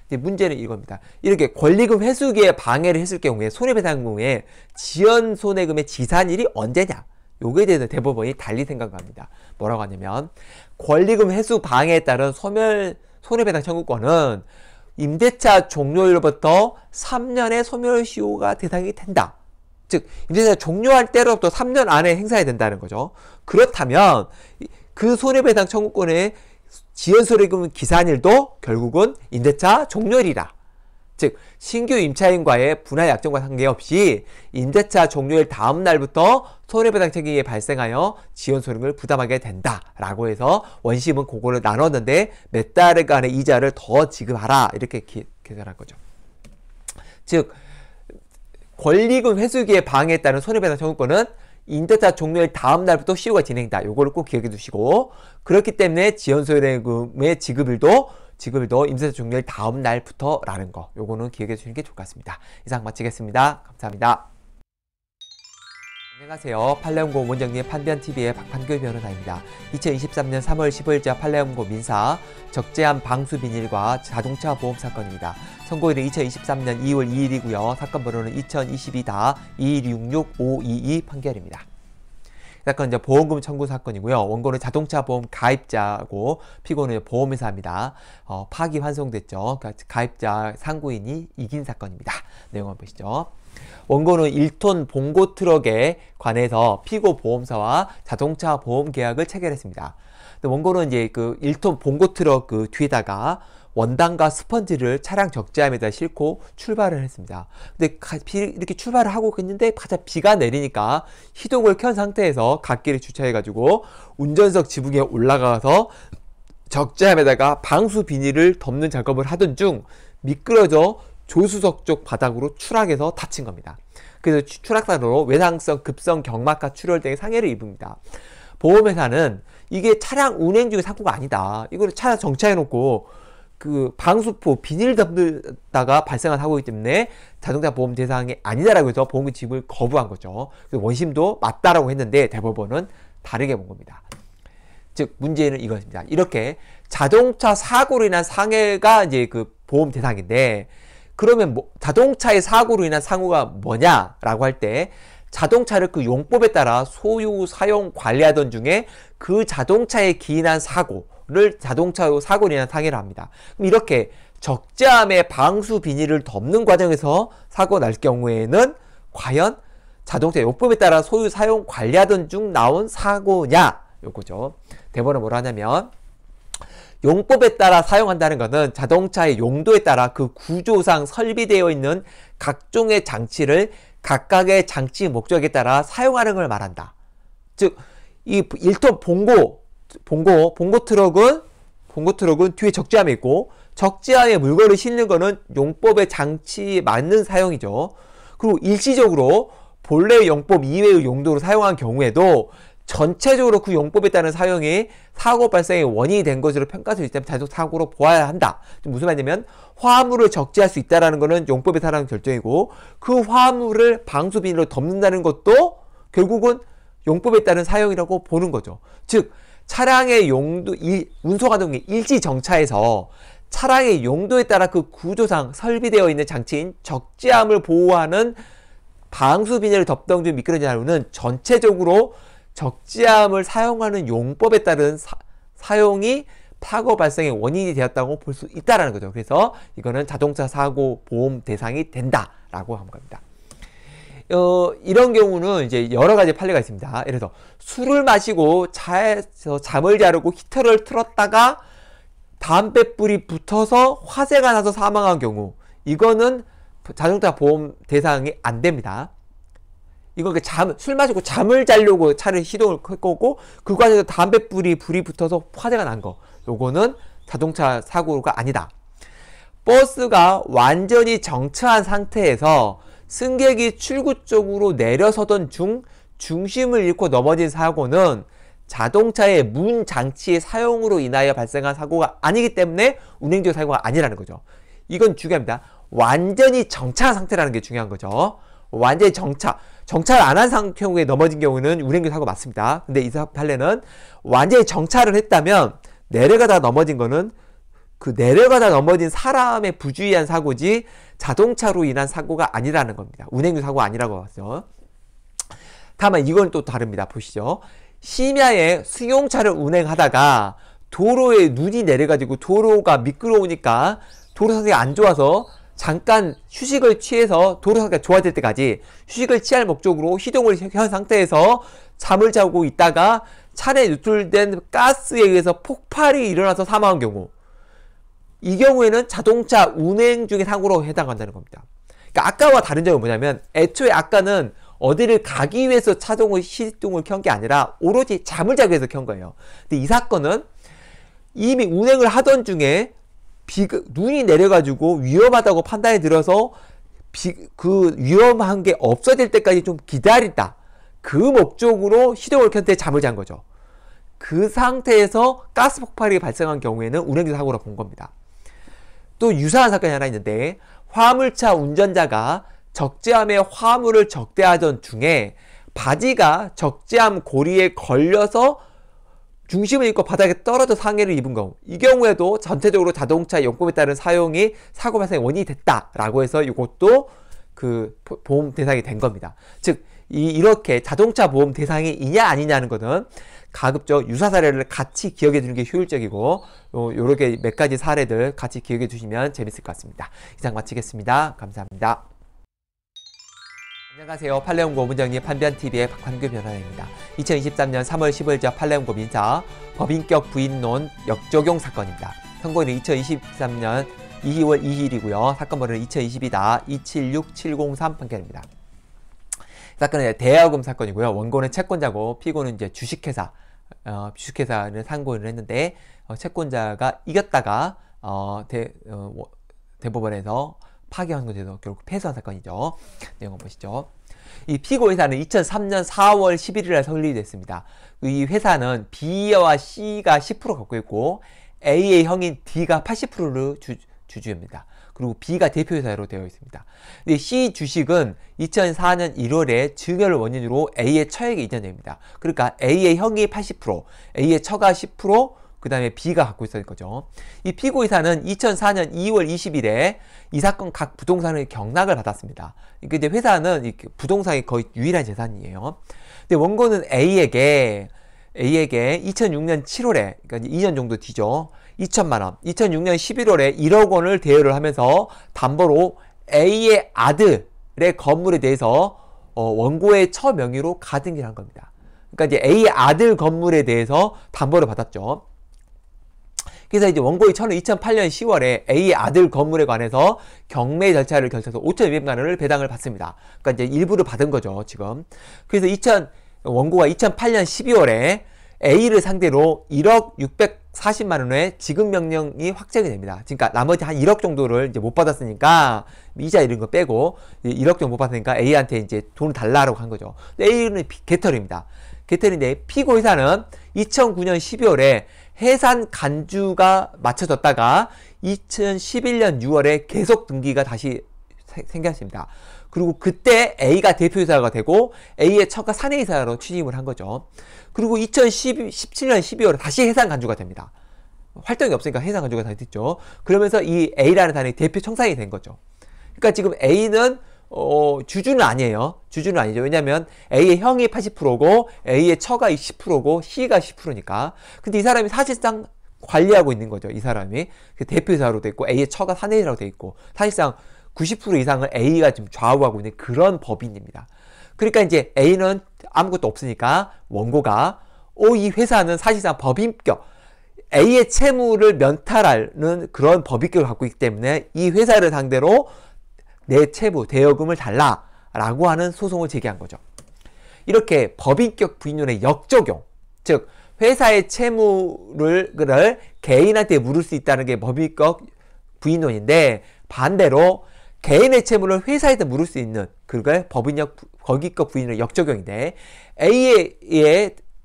문제는 이겁니다. 이렇게 권리금 회수기에 방해를 했을 경우에 손해배상금의 지연 손해금의 지산일이 언제냐? 요거에 대해서 대법원이 달리 생각합니다. 뭐라고 하냐면 권리금 회수 방해에 따른 소멸 손해배상 청구권은 임대차 종료일로부터 3년의 소멸시효가 대상이 된다. 즉 임대차 종료할 때로부터 3년 안에 행사해야 된다는 거죠. 그렇다면 그 손해배상 청구권의 지연소리금 기산일도 결국은 임대차 종료일이다. 즉 신규 임차인과의 분할 약정과 상관없이 임대차 종료일 다음 날부터 손해배상 책임이 발생하여 지연 소득을 리 부담하게 된다라고 해서 원심은 그거를 나눴는데 몇 달간의 이자를 더 지급하라 이렇게 계산한 거죠. 즉 권리금 회수기에 방해했다는 손해배상 청구권은 인대차 종료일 다음 날부터 시효가 진행된다. 요거를 꼭 기억해 두시고 그렇기 때문에 지연 소요금의 지급일도 지급일도 임대차 종료일 다음 날부터라는 거 요거는 기억해 주시는 게 좋을 것 같습니다. 이상 마치겠습니다. 감사합니다. 안녕하세요. 팔레온고 원정리 판변TV의 박판규 변호사입니다. 2023년 3월 15일자 팔레온고 민사 적재한 방수 비닐과 자동차 보험 사건입니다. 선고일은 2023년 2월 2일이고요. 사건 번호는 2 0 2 2 2 6 6 5 2 2 판결입니다. 사건 이제 보험금 청구 사건이고요. 원고는 자동차 보험 가입자고 피고는 보험회사입니다. 어, 파기 환송됐죠. 그러니까 가입자 상고인이 이긴 사건입니다. 내용 한번 보시죠. 원고는 1톤 봉고 트럭에 관해서 피고 보험사와 자동차 보험 계약을 체결했습니다. 원고는 이제 그 1톤 봉고 트럭 그 뒤에다가 원단과 스펀지를 차량 적재함에다 싣고 출발을 했습니다. 근데 비, 이렇게 출발을 하고 있는데 가자 비가 내리니까 시동을 켠 상태에서 갓길에 주차해가지고 운전석 지붕에 올라가서 적재함에다가 방수 비닐을 덮는 작업을 하던 중 미끄러져 조수석 쪽 바닥으로 추락해서 다친 겁니다. 그래서 추락사로 외상성 급성 경막하 출혈 등의 상해를 입습니다. 보험회사는 이게 차량 운행 중에 사고가 아니다. 이거를 차 정차해놓고 그 방수포 비닐 덮다가 발생한 사고이기 때문에 자동차 보험 대상이 아니다라고 해서 보험금 지급을 거부한 거죠. 그래서 원심도 맞다라고 했는데 대법원은 다르게 본 겁니다. 즉 문제는 이것입니다. 이렇게 자동차 사고로 인한 상해가 이제 그 보험 대상인데 그러면 뭐 자동차의 사고로 인한 상호가 뭐냐라고 할 때 자동차를 그 용법에 따라 소유, 사용, 관리하던 중에 그 자동차에 기인한 사고를 자동차 사고로 인한 상해를 합니다. 그럼 이렇게 적재함에 방수 비닐을 덮는 과정에서 사고 날 경우에는 과연 자동차 용법에 따라 소유, 사용, 관리하던 중 나온 사고냐? 요거죠. 대본에 뭐라 하냐면 용법에 따라 사용한다는 것은 자동차의 용도에 따라 그 구조상 설비되어 있는 각종의 장치를 각각의 장치 목적에 따라 사용하는 걸 말한다. 즉, 이 1톤 봉고, 봉고, 봉고 트럭은, 봉고 트럭은 뒤에 적재함이 있고, 적재함에 물건을 싣는 것은 용법의 장치에 맞는 사용이죠. 그리고 일시적으로 본래 용법 이외의 용도로 사용한 경우에도 전체적으로 그 용법에 따른 사용이 사고 발생의 원인이 된 것으로 평가될수 있다면 단속 사고로 보아야 한다. 무슨 말이냐면 화물을 적재할 수 있다라는 것은 용법에 따른 결정이고 그 화물을 방수비닐로 덮는다는 것도 결국은 용법에 따른 사용이라고 보는 거죠. 즉 차량의 용도 이운송하 동이 일지 정차에서 차량의 용도에 따라 그 구조상 설비되어 있는 장치인 적재함을 보호하는 방수 비닐을 덮던 좀 미끄러진 하루는 전체적으로 적지함을 사용하는 용법에 따른 사, 용이 사고 발생의 원인이 되었다고 볼 수 있다라는 거죠. 그래서 이거는 자동차 사고 보험 대상이 된다라고 한 겁니다. 어, 이런 경우는 이제 여러 가지 판례가 있습니다. 예를 들어 술을 마시고 차에서 잠을 자려고 히터를 틀었다가 담뱃불이 붙어서 화재가 나서 사망한 경우 이거는 자동차 보험 대상이 안 됩니다. 이건 그 잠, 술 마시고 잠을 자려고 차를 시동을 끄고 그 과정에서 담뱃불이 불이 붙어서 화재가 난 거. 요거는 자동차 사고가 아니다. 버스가 완전히 정차한 상태에서 승객이 출구 쪽으로 내려서던 중 중심을 잃고 넘어진 사고는 자동차의 문 장치의 사용으로 인하여 발생한 사고가 아니기 때문에 운행중 사고가 아니라는 거죠. 이건 중요합니다. 완전히 정차한 상태라는 게 중요한 거죠. 완전히 정차. 정찰 안 한상우에 넘어진 경우는 운행교 사고 맞습니다. 근데 이 판례는 완전히 정찰을 했다면 내려가다 넘어진 거는 그 내려가다 넘어진 사람의 부주의한 사고지 자동차로 인한 사고가 아니라는 겁니다. 운행교 사고가 아니라고 봤죠 다만 이건 또 다릅니다. 보시죠. 심야에 승용차를 운행하다가 도로에 눈이 내려가지고 도로가 미끄러우니까 도로 상태가 안 좋아서 잠깐 휴식을 취해서 도로 상태가 좋아질 때까지 휴식을 취할 목적으로 시동을 현 상태에서 잠을 자고 있다가 차에 누출된 가스에 의해서 폭발이 일어나서 사망한 경우 이 경우에는 자동차 운행 중의 사고로 해당한다는 겁니다. 그러니까 아까와 다른 점이 뭐냐면 애초에 아까는 어디를 가기 위해서 차종을 시동을 켠 게 아니라 오로지 잠을 자기 위해서 켠 거예요. 근데 이 사건은 이미 운행을 하던 중에 비가 눈이 내려가지고 위험하다고 판단이 들어서 비, 그 위험한 게 없어질 때까지 좀기다리다그 목적으로 시동을 켠 때 잠을 잔 거죠. 그 상태에서 가스 폭발이 발생한 경우에는 운행기 사고로 본 겁니다. 또 유사한 사건이 하나 있는데 화물차 운전자가 적재함에 화물을 적대하던 중에 바지가 적재함 고리에 걸려서 중심을 잃고 바닥에 떨어져 상해를 입은 경우 이 경우에도 전체적으로 자동차 연금에 따른 사용이 사고 발생의 원인이 됐다라고 해서 이것도 그 보험 대상이 된 겁니다. 즉 이, 이렇게 자동차 보험 대상이 이냐 아니냐는 것은 가급적 유사 사례를 같이 기억해 두는 게 효율적이고 요렇게 몇 가지 사례들 같이 기억해 주시면 재밌을 것 같습니다. 이상 마치겠습니다. 감사합니다. 안녕하세요. 팔레온고 문장님 판변TV의 박환규 변호사입니다. 2023년 3월 15일자 팔레온고 민사 법인격 부인론 역적용 사건입니다. 선고일은 2023년 2월 2일이고요. 사건 번호는 2022-276703 판결입니다. 사건은 대여금 사건이고요. 원고는 채권자고 피고는 이제 주식회사 어, 주식회사는 상고를 했는데 어, 채권자가 이겼다가 어, 대, 어, 대법원에서 파괴하는 것에 대해서 결국 패소한 사건이죠. 내용 한번 보시죠. 이 피고 회사는 2003년 4월 11일 날 설립이 됐습니다. 이 회사는 B와 C가 10% 갖고 있고 A의 형인 D가 80%를 주, 주주입니다. 그리고 B가 대표회사로 되어 있습니다. 근데 C 주식은 2004년 1월에 증여를 원인으로 A의 처에게 이전됩니다. 그러니까 A의 형이 80%, A의 처가 10%, 그 다음에 B가 갖고 있었던 거죠. 이 피고 이사는 2004년 2월 20일에 이 사건 각 부동산의 경락을 받았습니다. 그러니까 이제 회사는 부동산이 거의 유일한 재산이에요. 근데 원고는 A에게 A에게 2006년 7월에 그러니까 2년 정도 뒤죠. 2천만 원. 2006년 11월에 1억 원을 대여를 하면서 담보로 A의 아들의 건물에 대해서 어, 원고의 처 명의로 가등기를 한 겁니다. 그러니까 이제 A 아들 건물에 대해서 담보를 받았죠. 그래서 이제 원고이 2008년 10월에 A의 아들 건물에 관해서 경매 절차를 결정해서 5,200만 원을 배당을 받습니다. 그러니까 이제 일부를 받은 거죠, 지금. 그래서 2000 원고가 2008년 12월에 A를 상대로 1억 640만 원의 지급 명령이 확정이 됩니다. 그러니까 나머지 한 1억 정도를 이제 못 받았으니까 이자 이런 거 빼고 1억 정도 못 받으니까 A한테 이제 돈 달라고 한 거죠. A는 개털입니다. 개털인데 피고의사는 2009년 12월에 해산 간주가 맞춰졌다가 2011년 6월에 계속 등기가 다시 생겼습니다. 그리고 그때 A가 대표이사가 되고 A의 처가 사내이사로 취임을 한 거죠. 그리고 2017년 12월에 다시 해상 간주가 됩니다. 활동이 없으니까 해상 간주가 다시 됐죠. 그러면서 이 A라는 단의 대표 청사이된 거죠. 그러니까 지금 A는 어, 주주는 아니에요. 주주는 아니죠. 왜냐면 A의 형이 80%고 A의 처가 20%고 C가 10%니까. 근데 이 사람이 사실상 관리하고 있는 거죠. 이 사람이 그 대표이사로 돼 있고 A의 처가 사내이라고 돼 있고 사실상 90% 이상을 A가 지금 좌우하고 있는 그런 법인입니다. 그러니까 이제 A는 아무것도 없으니까 원고가 오이 어, 회사는 사실상 법인격 A의 채무를 면탈하는 그런 법인격을 갖고 있기 때문에 이 회사를 상대로 내 채무, 대여금을 달라라고 하는 소송을 제기한 거죠. 이렇게 법인격 부인론의 역적용, 즉 회사의 채무를 개인한테 물을 수 있다는 게 법인격 부인론인데 반대로 개인의 채무를 회사에다 물을 수 있는 그걸 법인력 거기급 부인의 역적용인데 A의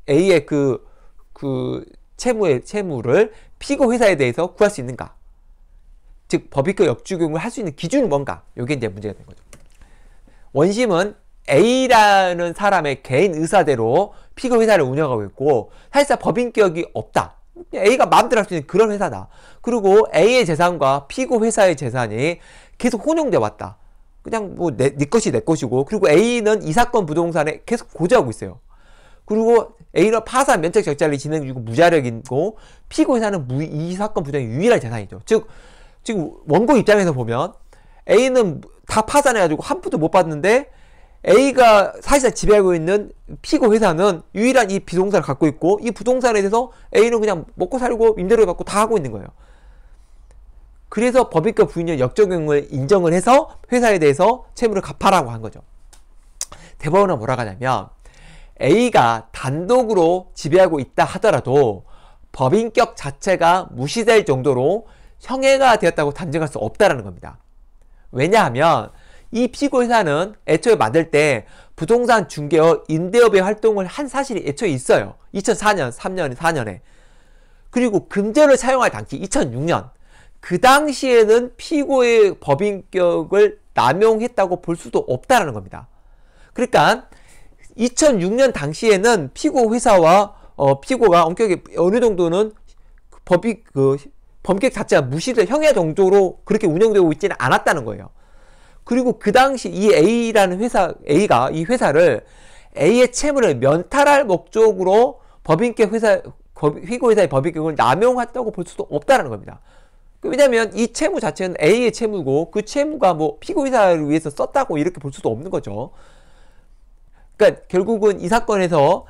A의 그그 그 채무의 채무를 피고 회사에 대해서 구할 수 있는가? 즉 법익과 역주행을할 수 있는 기준이 뭔가 이게 이제 문제가 된 거죠. 원심은 A라는 사람의 개인 의사대로 피고 회사를 운영하고 있고 사실상 법인격이 없다. A가 마음대로 할 수 있는 그런 회사다. 그리고 A의 재산과 피고 회사의 재산이 계속 혼용돼 왔다. 그냥 뭐내 네 것이 내 것이고 그리고 A는 이 사건 부동산에 계속 고지하고 있어요. 그리고 A는 파산 면책 적자를 진행 중이고 무자력이고 피고 회사는 무, 이 사건 부동의 유일한 재산이죠. 즉 지금 원고 입장에서 보면 A는 다 파산해가지고 한 푼도 못 받는데 A가 사실상 지배하고 있는 피고 회사는 유일한 이 부동산을 갖고 있고 이 부동산에 대해서 A는 그냥 먹고 살고 임대료 받고 다 하고 있는 거예요. 그래서 법인과 부인의 역적용을 인정을 해서 회사에 대해서 채무를 갚아라고 한 거죠. 대법원은 뭐라고 하냐면 A가 단독으로 지배하고 있다 하더라도 법인격 자체가 무시될 정도로 형해가 되었다고 단정할 수 없다라는 겁니다. 왜냐하면 이 피고사는 회 애초에 만들 때 부동산 중개업 임대업의 활동을 한 사실이 애초에 있어요. 2004년, 3년, 4년에. 그리고 금전을 사용할 당시 2006년. 그 당시에는 피고의 법인격을 남용했다고 볼 수도 없다라는 겁니다. 그러니까 2006년 당시에는 피고 회사와 어, 피고가 엄격히 어느 정도는 법이 그 범객 자체가 무시될 형의 정도로 그렇게 운영되고 있지는 않았다는 거예요. 그리고 그 당시 이 A라는 회사, A가 이 회사를 A의 채무를 면탈할 목적으로 법인격 회사, 휘고회사의 법인격을 남용했다고 볼 수도 없다는 겁니다. 그 왜냐면 이 채무 자체는 A의 채무고 그 채무가 뭐 피고의사를 위해서 썼다고 이렇게 볼 수도 없는 거죠. 그러니까 결국은 이 사건에서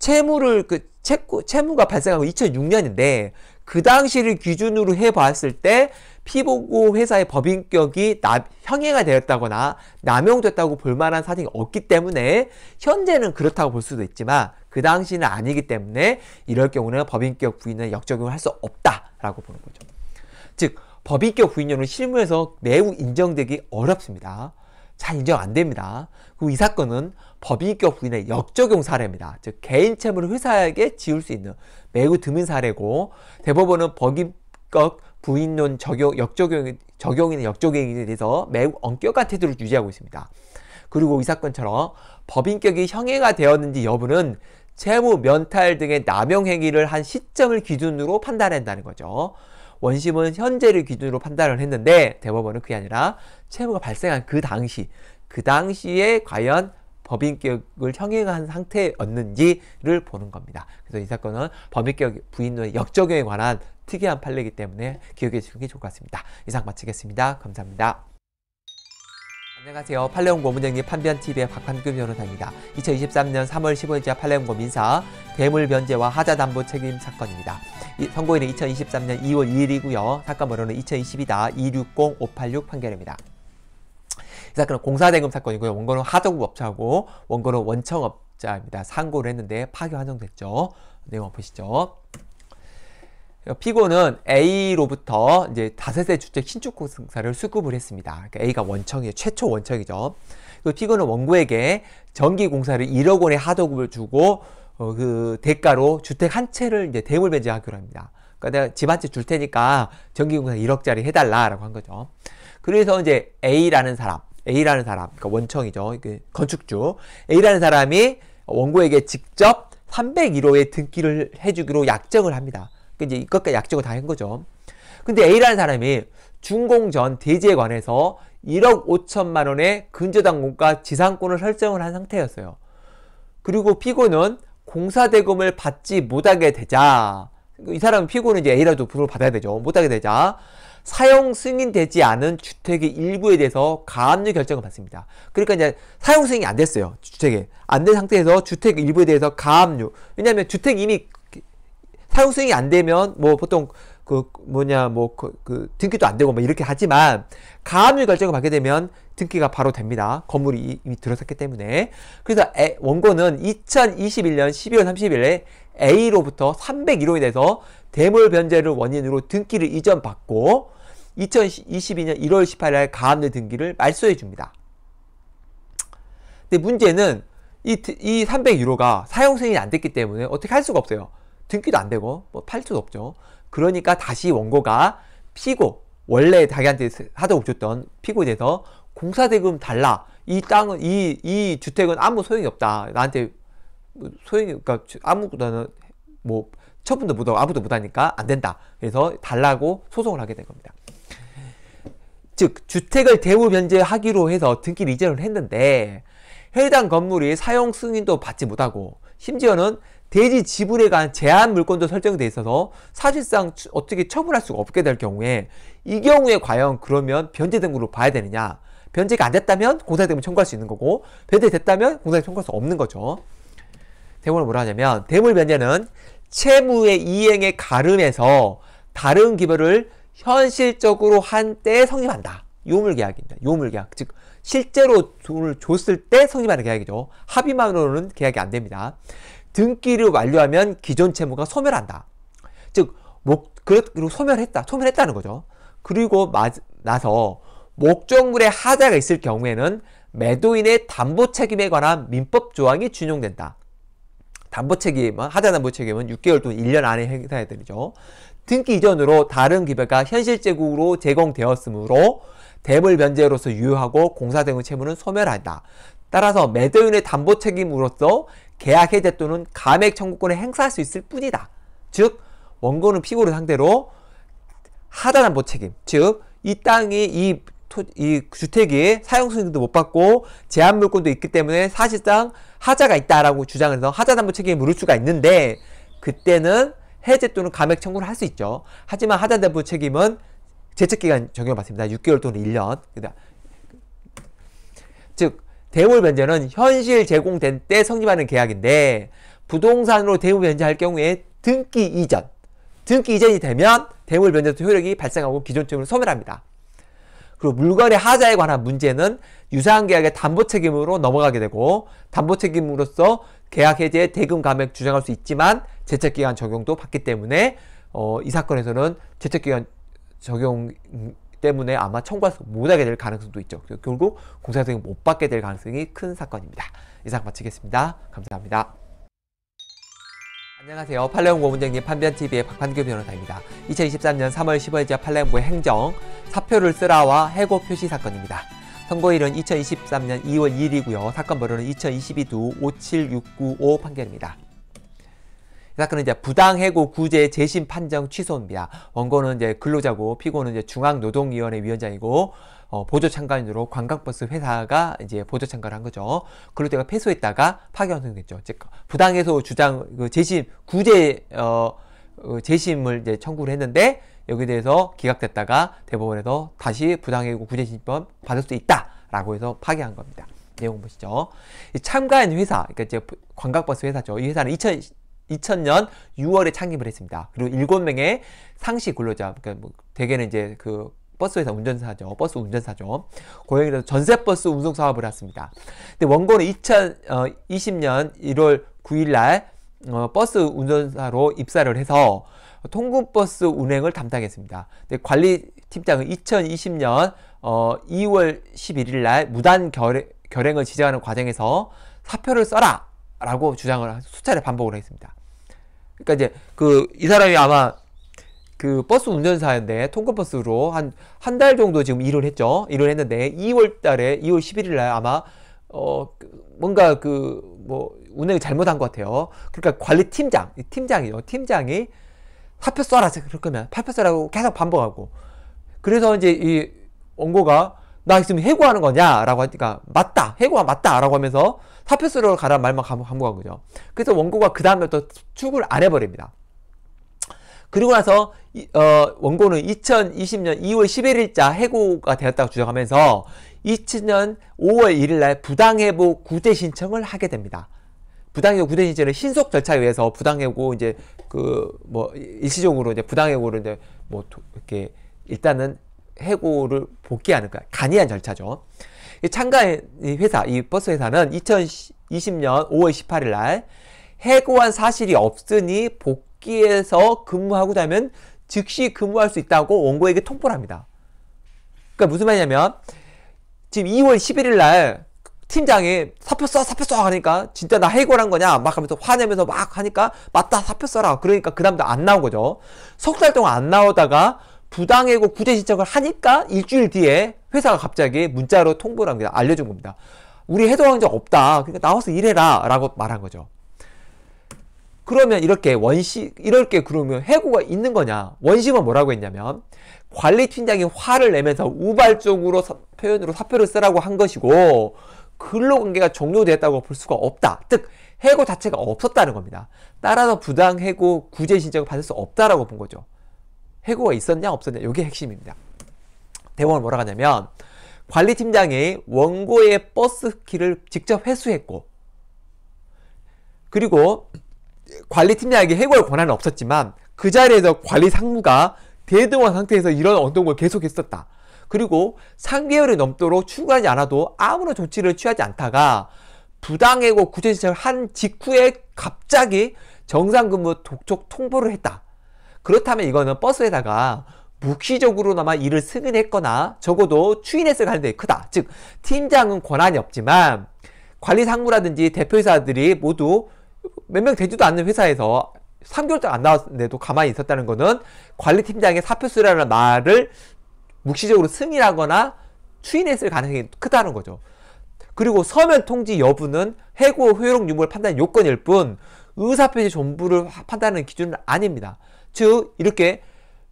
채무를 그 채, 채무가 발생하고 2006년인데 그 당시를 기준으로 해봤을 때 피보고 회사의 법인격이 나, 형해가 되었다거나 남용됐다고 볼 만한 사정이 없기 때문에 현재는 그렇다고 볼 수도 있지만 그 당시는 아니기 때문에 이럴 경우는 법인격 부인은 역적용을 할 수 없다라고 보는 거죠. 즉 법인격 부인료는 실무에서 매우 인정되기 어렵습니다. 잘 인정 안 됩니다. 그리고 이 사건은 법인격 부인의 역적용 사례입니다. 즉 개인 채무를 회사에게 지울 수 있는 매우 드문 사례고 대법원은 법인격 부인론 적용, 역적용, 적용인 역적용에 대해서 매우 엄격한 태도를 유지하고 있습니다. 그리고 이 사건처럼 법인격이 형해가 되었는지 여부는 채무, 면탈 등의 남용 행위를 한 시점을 기준으로 판단한다는 거죠. 원심은 현재를 기준으로 판단을 했는데 대법원은 그게 아니라 채무가 발생한 그 당시, 그 당시에 과연 법인격을 형행한 상태였는지를 보는 겁니다. 그래서 이 사건은 범인격 부인의 역적용에 관한 특이한 판례이기 때문에 기억해 주시는 게 좋을 것 같습니다. 이상 마치겠습니다. 감사합니다. 안녕하세요. 팔레온 고문장님 판변TV의 박환규 변호사입니다. 2023년 3월 15일자 팔레온 고민사 대물 변제와 하자 담보 책임 사건입니다. 이, 선고일은 2023년 2월 2일이고요. 사건 번호는 2022다 260586 판결입니다. 이 사건은 공사대금 사건이고요. 원고는 하도급 업체하고 원고는 원청 업자입니다. 상고를 했는데 파기 한정됐죠. 내용 보시죠. 피고는 A로부터 이제 다세세 주택 신축 공사를 수급을 했습니다. 그러니까 A가 원청이에요. 최초 원청이죠. 그 피고는 원고에게 전기 공사를 1억 원의 하도급을 주고 어, 그 대가로 주택 한 채를 이제 대물 배제하기로 합니다. 그러니까 내가 집 한 채 줄 테니까 전기 공사 1억짜리 해달라라고 한 거죠. 그래서 이제 A라는 사람 A라는 사람, 그러니까 원청이죠. 건축주. A라는 사람이 원고에게 직접 301호의 등기를 해주기로 약정을 합니다. 그러니까 이제 이것까지 약정을 다 한 거죠. 근데 A라는 사람이 준공 전 대지에 관해서 1억 5천만 원의 근저당권과 지상권을 설정을 한 상태였어요. 그리고 피고는 공사대금을 받지 못하게 되자 이 사람 피고는 이제 A라도 부를 받아야 되죠. 못하게 되자 사용 승인되지 않은 주택의 일부에 대해서 가압류 결정을 받습니다. 그러니까 이제 사용 승인이 안 됐어요. 주택에. 안 된 상태에서 주택 일부에 대해서 가압류. 왜냐하면 주택 이미 사용 승인이 안 되면 뭐 보통 그 뭐냐 뭐그 그 등기도 안 되고 뭐 이렇게 하지만 가압류 결정을 받게 되면 등기가 바로 됩니다. 건물이 이미 들어섰기 때문에. 그래서 원고는 2021년 12월 30일에 A로부터 301호에 대해서 대물 변제를 원인으로 등기를 이전받고 2022년 1월 18일 가압류 등기를 말소해 줍니다. 근데 문제는 이, 이 301호가 사용 승인이 안 됐기 때문에 어떻게 할 수가 없어요. 등기도 안 되고 뭐 팔 수도 없죠. 그러니까 다시 원고가 피고 원래 자기한테 하도록 줬던 피고에 대해서 공사 대금 달라. 이 땅은 이 이 주택은 아무 소용이 없다. 나한테 뭐 소용이 그러니까 아무것도 뭐 처분도 못하고 아무도 못하니까 안 된다. 그래서 달라고 소송을 하게 된 겁니다. 즉 주택을 대우 변제하기로 해서 등기 이전을 했는데 해당 건물이 사용 승인도 받지 못하고 심지어는 대지 지분에 관한 제한 물건도 설정돼 있어서 사실상 어떻게 처분할 수가 없게 될 경우에 이 경우에 과연 그러면 변제 등급으로 봐야 되느냐 변제가 안 됐다면 공사 대급 청구할 수 있는 거고 변제됐다면 공사 청구할 수 없는 거죠. 대물은 뭐라 하냐면 대물 변제는 채무의 이행에 가름해서 다른 기별을 현실적으로 한 때 성립한다. 요물계약입니다. 요물계약. 즉 실제로 돈을 줬을 때 성립하는 계약이죠. 합의만으로는 계약이 안 됩니다. 등기를 완료하면 기존 채무가 소멸한다. 즉, 목, 그리고 소멸했다. 소멸했다는 거죠. 그리고 마, 나서 목적물에 하자가 있을 경우에는 매도인의 담보 책임에 관한 민법 조항이 준용된다. 담보 책임은 하자 담보 책임은 6개월 또는 1년 안에 행사해야 되죠. 등기 이전으로 다른 기별가 현실제으로 제공되었으므로 대물 변제로서 유효하고 공사대금 채무는 소멸한다. 따라서 매도인의 담보 책임으로서 계약 해제 또는 감액 청구권을 행사할 수 있을 뿐이다. 즉 원고는 피고를 상대로 하자담보 책임, 즉 이 땅이 이 토, 이 주택이 사용승인도 못 받고 제한 물건도 있기 때문에 사실상 하자가 있다라고 주장을 해서 하자담보 책임을 물을 수가 있는데 그때는 해제 또는 감액 청구를 할 수 있죠. 하지만 하자담보 책임은 제척기간 적용받습니다. 6개월 또는 1년. 그러니까 즉 대물 변제는 현실 제공된 때 성립하는 계약인데 부동산으로 대물 변제할 경우에 등기 이전, 등기 이전이 되면 대물 변제도 효력이 발생하고 기존점을 소멸합니다. 그리고 물건의 하자에 관한 문제는 유사한 계약의 담보 책임으로 넘어가게 되고 담보 책임으로서 계약 해제의 대금 감액 주장할 수 있지만 재책 기간 적용도 받기 때문에 어, 이 사건에서는 재책 기간 적용 때문에 아마 청구할 수 못하게 될 가능성도 있죠. 결국 공사소송못 받게 될 가능성이 큰 사건입니다. 이상 마치겠습니다. 감사합니다. 안녕하세요. 팔레옹고 문장님 판변TV의 박판규 변호사입니다. 2023년 3월 15일자 팔레옹고의 행정, 사표를 쓰라와 해고 표시 사건입니다. 선고일은 2023년 2월 1일이고요 사건 번호는 2022두 57695 판결입니다. 사건은 이제 부당해고 구제 재심 판정 취소입니다. 원고는 이제 근로자고 피고는 이제 중앙노동위원회 위원장이고 어, 보조 참관인으로 관광버스 회사가 이제 보조 참관을 한 거죠. 근로자가 패소했다가 파기환송됐죠. 즉 부당해소 주장 그 재심 구제 어, 어 재심을 이제 청구를 했는데 여기에 대해서 기각됐다가 대법원에서 다시 부당해고 구제 신법 받을 수 있다라고 해서 파기한 겁니다. 내용 보시죠. 참가인 회사, 그러니까 이제 관광버스 회사죠. 이 회사는 2000 2000년 6월에 창립을 했습니다. 그리고 7명의 상시 근로자, 그러니까 뭐 대개는 이제 그 버스 회사 운전사죠. 버스 운전사죠. 고향이서 전세버스 운송 사업을 했습니다. 근데 원고는 2020년 1월 9일 날 어, 버스 운전사로 입사를 해서 통근버스 운행을 담당했습니다. 근데 관리팀장은 2020년 어, 2월 11일 날 무단 결, 결행을 지정하는 과정에서 사표를 써라 라고 주장을 수차례 반복을 했습니다. 그러니까 이제 그 이 사람이 아마 그 버스 운전사인데 통근버스로 한 한 달 정도 지금 일을 했죠. 일을 했는데 2월 달에 2월 11일 날 아마 어 그 뭔가 그 뭐 운행을 잘못한 것 같아요. 그러니까 관리 팀장, 팀장이요. 팀장이 사표 써라 그럴 면 사표 써라고 계속 반복하고 그래서 이제 이 원고가 나 지금 해고하는 거냐라고 하니까 맞다 해고가 맞다라고 하면서 사표수로 가란 말만 감옥한 거죠. 그래서 원고가 그다음에또 출국을 안 해버립니다. 그리고 나서 이, 어, 원고는 2020년 2월 11일자 해고가 되었다고 주장하면서 2000년 5월 1일 날 부당해고 구제 신청을 하게 됩니다. 부당해고 구제 신청을 신속 절차에 의해서 부당해고 이제 그 뭐 일시적으로 이제 부당해고를 이제 뭐 이렇게 일단은 해고를 복귀하는 거야. 간이한 절차죠. 참가 회사, 이 버스 회사는 2020년 5월 18일 날 해고한 사실이 없으니 복귀해서 근무하고 나면 즉시 근무할 수 있다고 원고에게 통보를 합니다. 그러니까 무슨 말이냐면 지금 2월 11일 날 팀장이 사표 써, 사표 써 하니까 진짜 나 해고란 거냐 막 하면서 화내면서 막 하니까 맞다 사표 써라 그러니까 그 다음도 안 나온 거죠. 석 달 동안 안 나오다가 부당해고 구제 신청을 하니까 일주일 뒤에 회사가 갑자기 문자로 통보를 합니다. 알려준 겁니다. 우리 해소한 적 없다. 그러니까 나와서 일해라. 라고 말한 거죠. 그러면 이렇게 원시, 이렇게 그러면 해고가 있는 거냐? 원심은 뭐라고 했냐면, 관리팀장이 화를 내면서 우발적으로 사, 표현으로 사표를 쓰라고 한 것이고, 근로관계가 종료됐다고 볼 수가 없다. 즉, 해고 자체가 없었다는 겁니다. 따라서 부당해고 구제 신청을 받을 수 없다라고 본 거죠. 해고가 있었냐 없었냐 이게 핵심입니다. 대원은 뭐라고 하냐면 관리팀장이 원고의 버스 키를 직접 회수했고 그리고 관리팀장에게 해고할 권한은 없었지만 그 자리에서 관리 상무가 대등한 상태에서 이런 언동을 계속 했었다. 그리고 3개월이 넘도록 출근하지 않아도 아무런 조치를 취하지 않다가 부당해고 구제신청을 한 직후에 갑자기 정상근무 독촉 통보를 했다. 그렇다면 이거는 버스에다가 묵시적으로나마 일을 승인했거나 적어도 추인했을 가능성이 크다. 즉 팀장은 권한이 없지만 관리 상무라든지 대표이사들이 모두 몇 명 되지도 않는 회사에서 3개월 동안 안 나왔는데도 가만히 있었다는 것은 관리팀장의 사표수라는 말을 묵시적으로 승인하거나 추인했을 가능성이 크다는 거죠. 그리고 서면 통지 여부는 해고 효용 유무를 판단 요건일 뿐 의사표시 전부를 판단하는 기준은 아닙니다. 즉 이렇게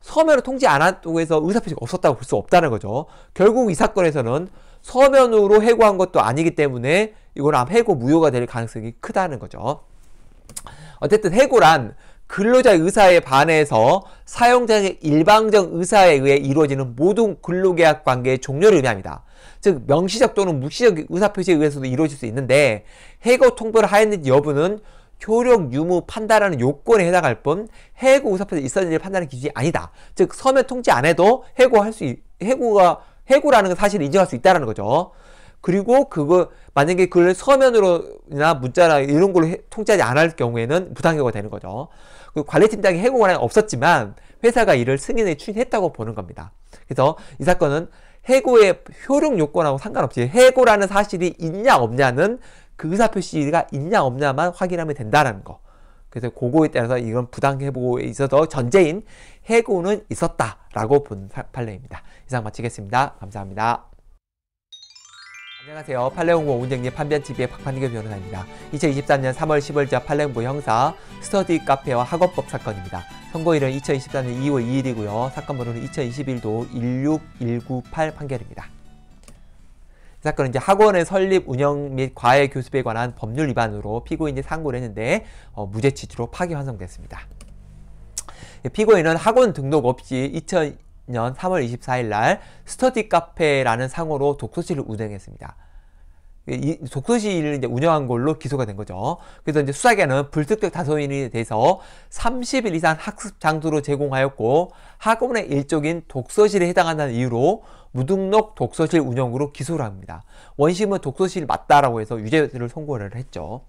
서면으로 통지 안 한다고 해서 의사표시가 없었다고 볼 수 없다는 거죠. 결국 이 사건에서는 서면으로 해고한 것도 아니기 때문에 이건 아마 해고 무효가 될 가능성이 크다는 거죠. 어쨌든 해고란 근로자 의사에 반해서 사용자의 일방적 의사에 의해 이루어지는 모든 근로계약 관계의 종료를 의미합니다. 즉 명시적 또는 무시적 의사표시에 의해서도 이루어질 수 있는데 해고 통보를 하였는지 여부는 효력 유무 판단하는 요건에 해당할 뿐 해고 우사판에 있어야 지 판단의 기준이 아니다. 즉 서면 통지 안 해도 해고할 수 해고가 해고라는 사실을 인정할 수 있다라는 거죠. 그리고 그거 만약에 그걸 서면으로나 문자나 이런 걸로 해, 통지하지 않을 경우에는 부당해고가 되는 거죠. 그 관리팀장이 해고 권한이 없었지만 회사가 이를 승인에 추진했다고 보는 겁니다. 그래서 이 사건은 해고의 효력 요건하고 상관없이 해고라는 사실이 있냐 없냐는 그 의사표시가 있냐 없냐만 확인하면 된다라는 거. 그래서 그거에 따라서 이건 부당해보에 있어서 전제인 해고는 있었다라고 본 판례입니다. 이상 마치겠습니다. 감사합니다. 안녕하세요. 팔레공고운영정님 판변TV의 박판희교 변호사입니다. 2023년 3월 10일자 팔레공고 형사 스터디 카페와 학업법 사건입니다. 선고일은 2023년 2월 2일이고요. 사건 번호는 2021도 16198 판결입니다. 그 사건은 이제 학원의 설립, 운영 및 과외 교습에 관한 법률 위반으로 피고인이 상고를 했는데 어, 무죄 취지로 파기환송됐습니다. 피고인은 학원 등록 없이 2000년 3월 24일 날 스터디 카페라는 상호로 독서실을 운영했습니다. 이 독서실을 이제 운영한 걸로 기소가 된 거죠. 그래서 이제 수사계는 불특정 다소인에 대서 30일 이상 학습 장소로 제공하였고 학원의 일족인 독서실에 해당한다는 이유로 무등록 독서실 운영으로 기소를 합니다. 원심은 독서실 맞다라고 해서 유죄를 선고를 했죠.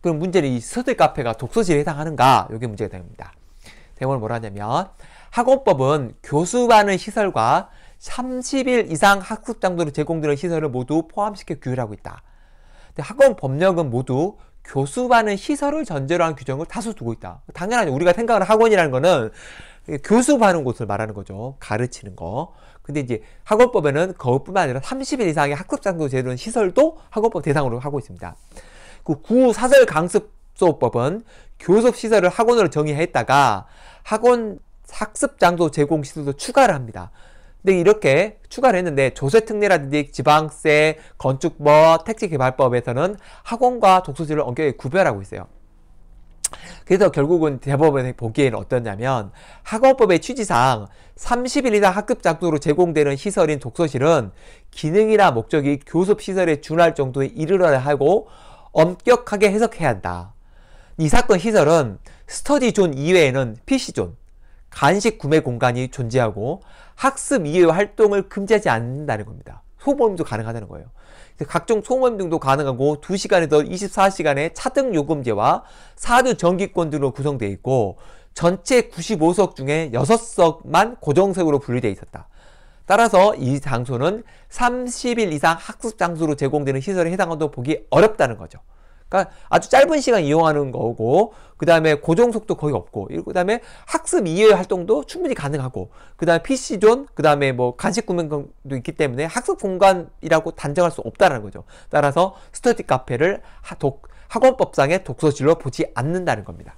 그럼 문제는 이 서들 카페가 독서실에 해당하는가? 이게 문제가 됩니다. 대원을 뭐라 하냐면 학원법은 교수반의 시설과 30일 이상 학습장소로 제공되는 시설을 모두 포함시켜 규율하고 있다. 학원 법령은 모두 교수반은 시설을 전제로 한 규정을 다수 두고 있다. 당연하죠. 우리가 생각하는 학원이라는 거는 교수반은 곳을 말하는 거죠. 가르치는 거. 근데 이제 학원법에는 그것뿐만 아니라 30일 이상의 학습장도 제도는 시설도 학원법 대상으로 하고 있습니다. 그 구사설 강습 소법은교습 시설을 학원으로 정의했다가 학원 학습 장소 제공 시설도 추가를 합니다. 근데 이렇게 추가를 했는데 조세 특례라든지 지방세, 건축법, 택지 개발법에서는 학원과 독서실을 엄격히 구별하고 있어요. 그래서 결국은 대법원에 보기에는 어떠냐면 학원법의 취지상 30일 이상 학급 장소로 제공되는 시설인 독서실은 기능이나 목적이 교습시설에 준할 정도에 이르러야 하고 엄격하게 해석해야 한다. 이 사건 시설은 스터디존 이외에는 PC존, 간식 구매 공간이 존재하고 학습 이외 활동을 금지하지 않는다는 겁니다. 소모임도 가능하다는 거예요. 각종 소모임 등도 가능하고 2시간에서 24시간의 차등 요금제와 사드 정기권 등으로 구성되어 있고 전체 95석 중에 6석만 고정석으로 분류되어 있었다. 따라서 이 장소는 30일 이상 학습 장소로 제공되는 시설에 해당한다고 보기 어렵다는 거죠. 그러니까 아주 짧은 시간 이용하는 거고 그 다음에 고정속도 거의 없고, 그 다음에 학습 이외의 활동도 충분히 가능하고, 그 다음에 PC존, 그 다음에 뭐 간식 구매도 권 있기 때문에 학습 공간이라고 단정할 수 없다는 거죠. 따라서 스터디 카페를 독, 학원법상의 독서실로 보지 않는다는 겁니다.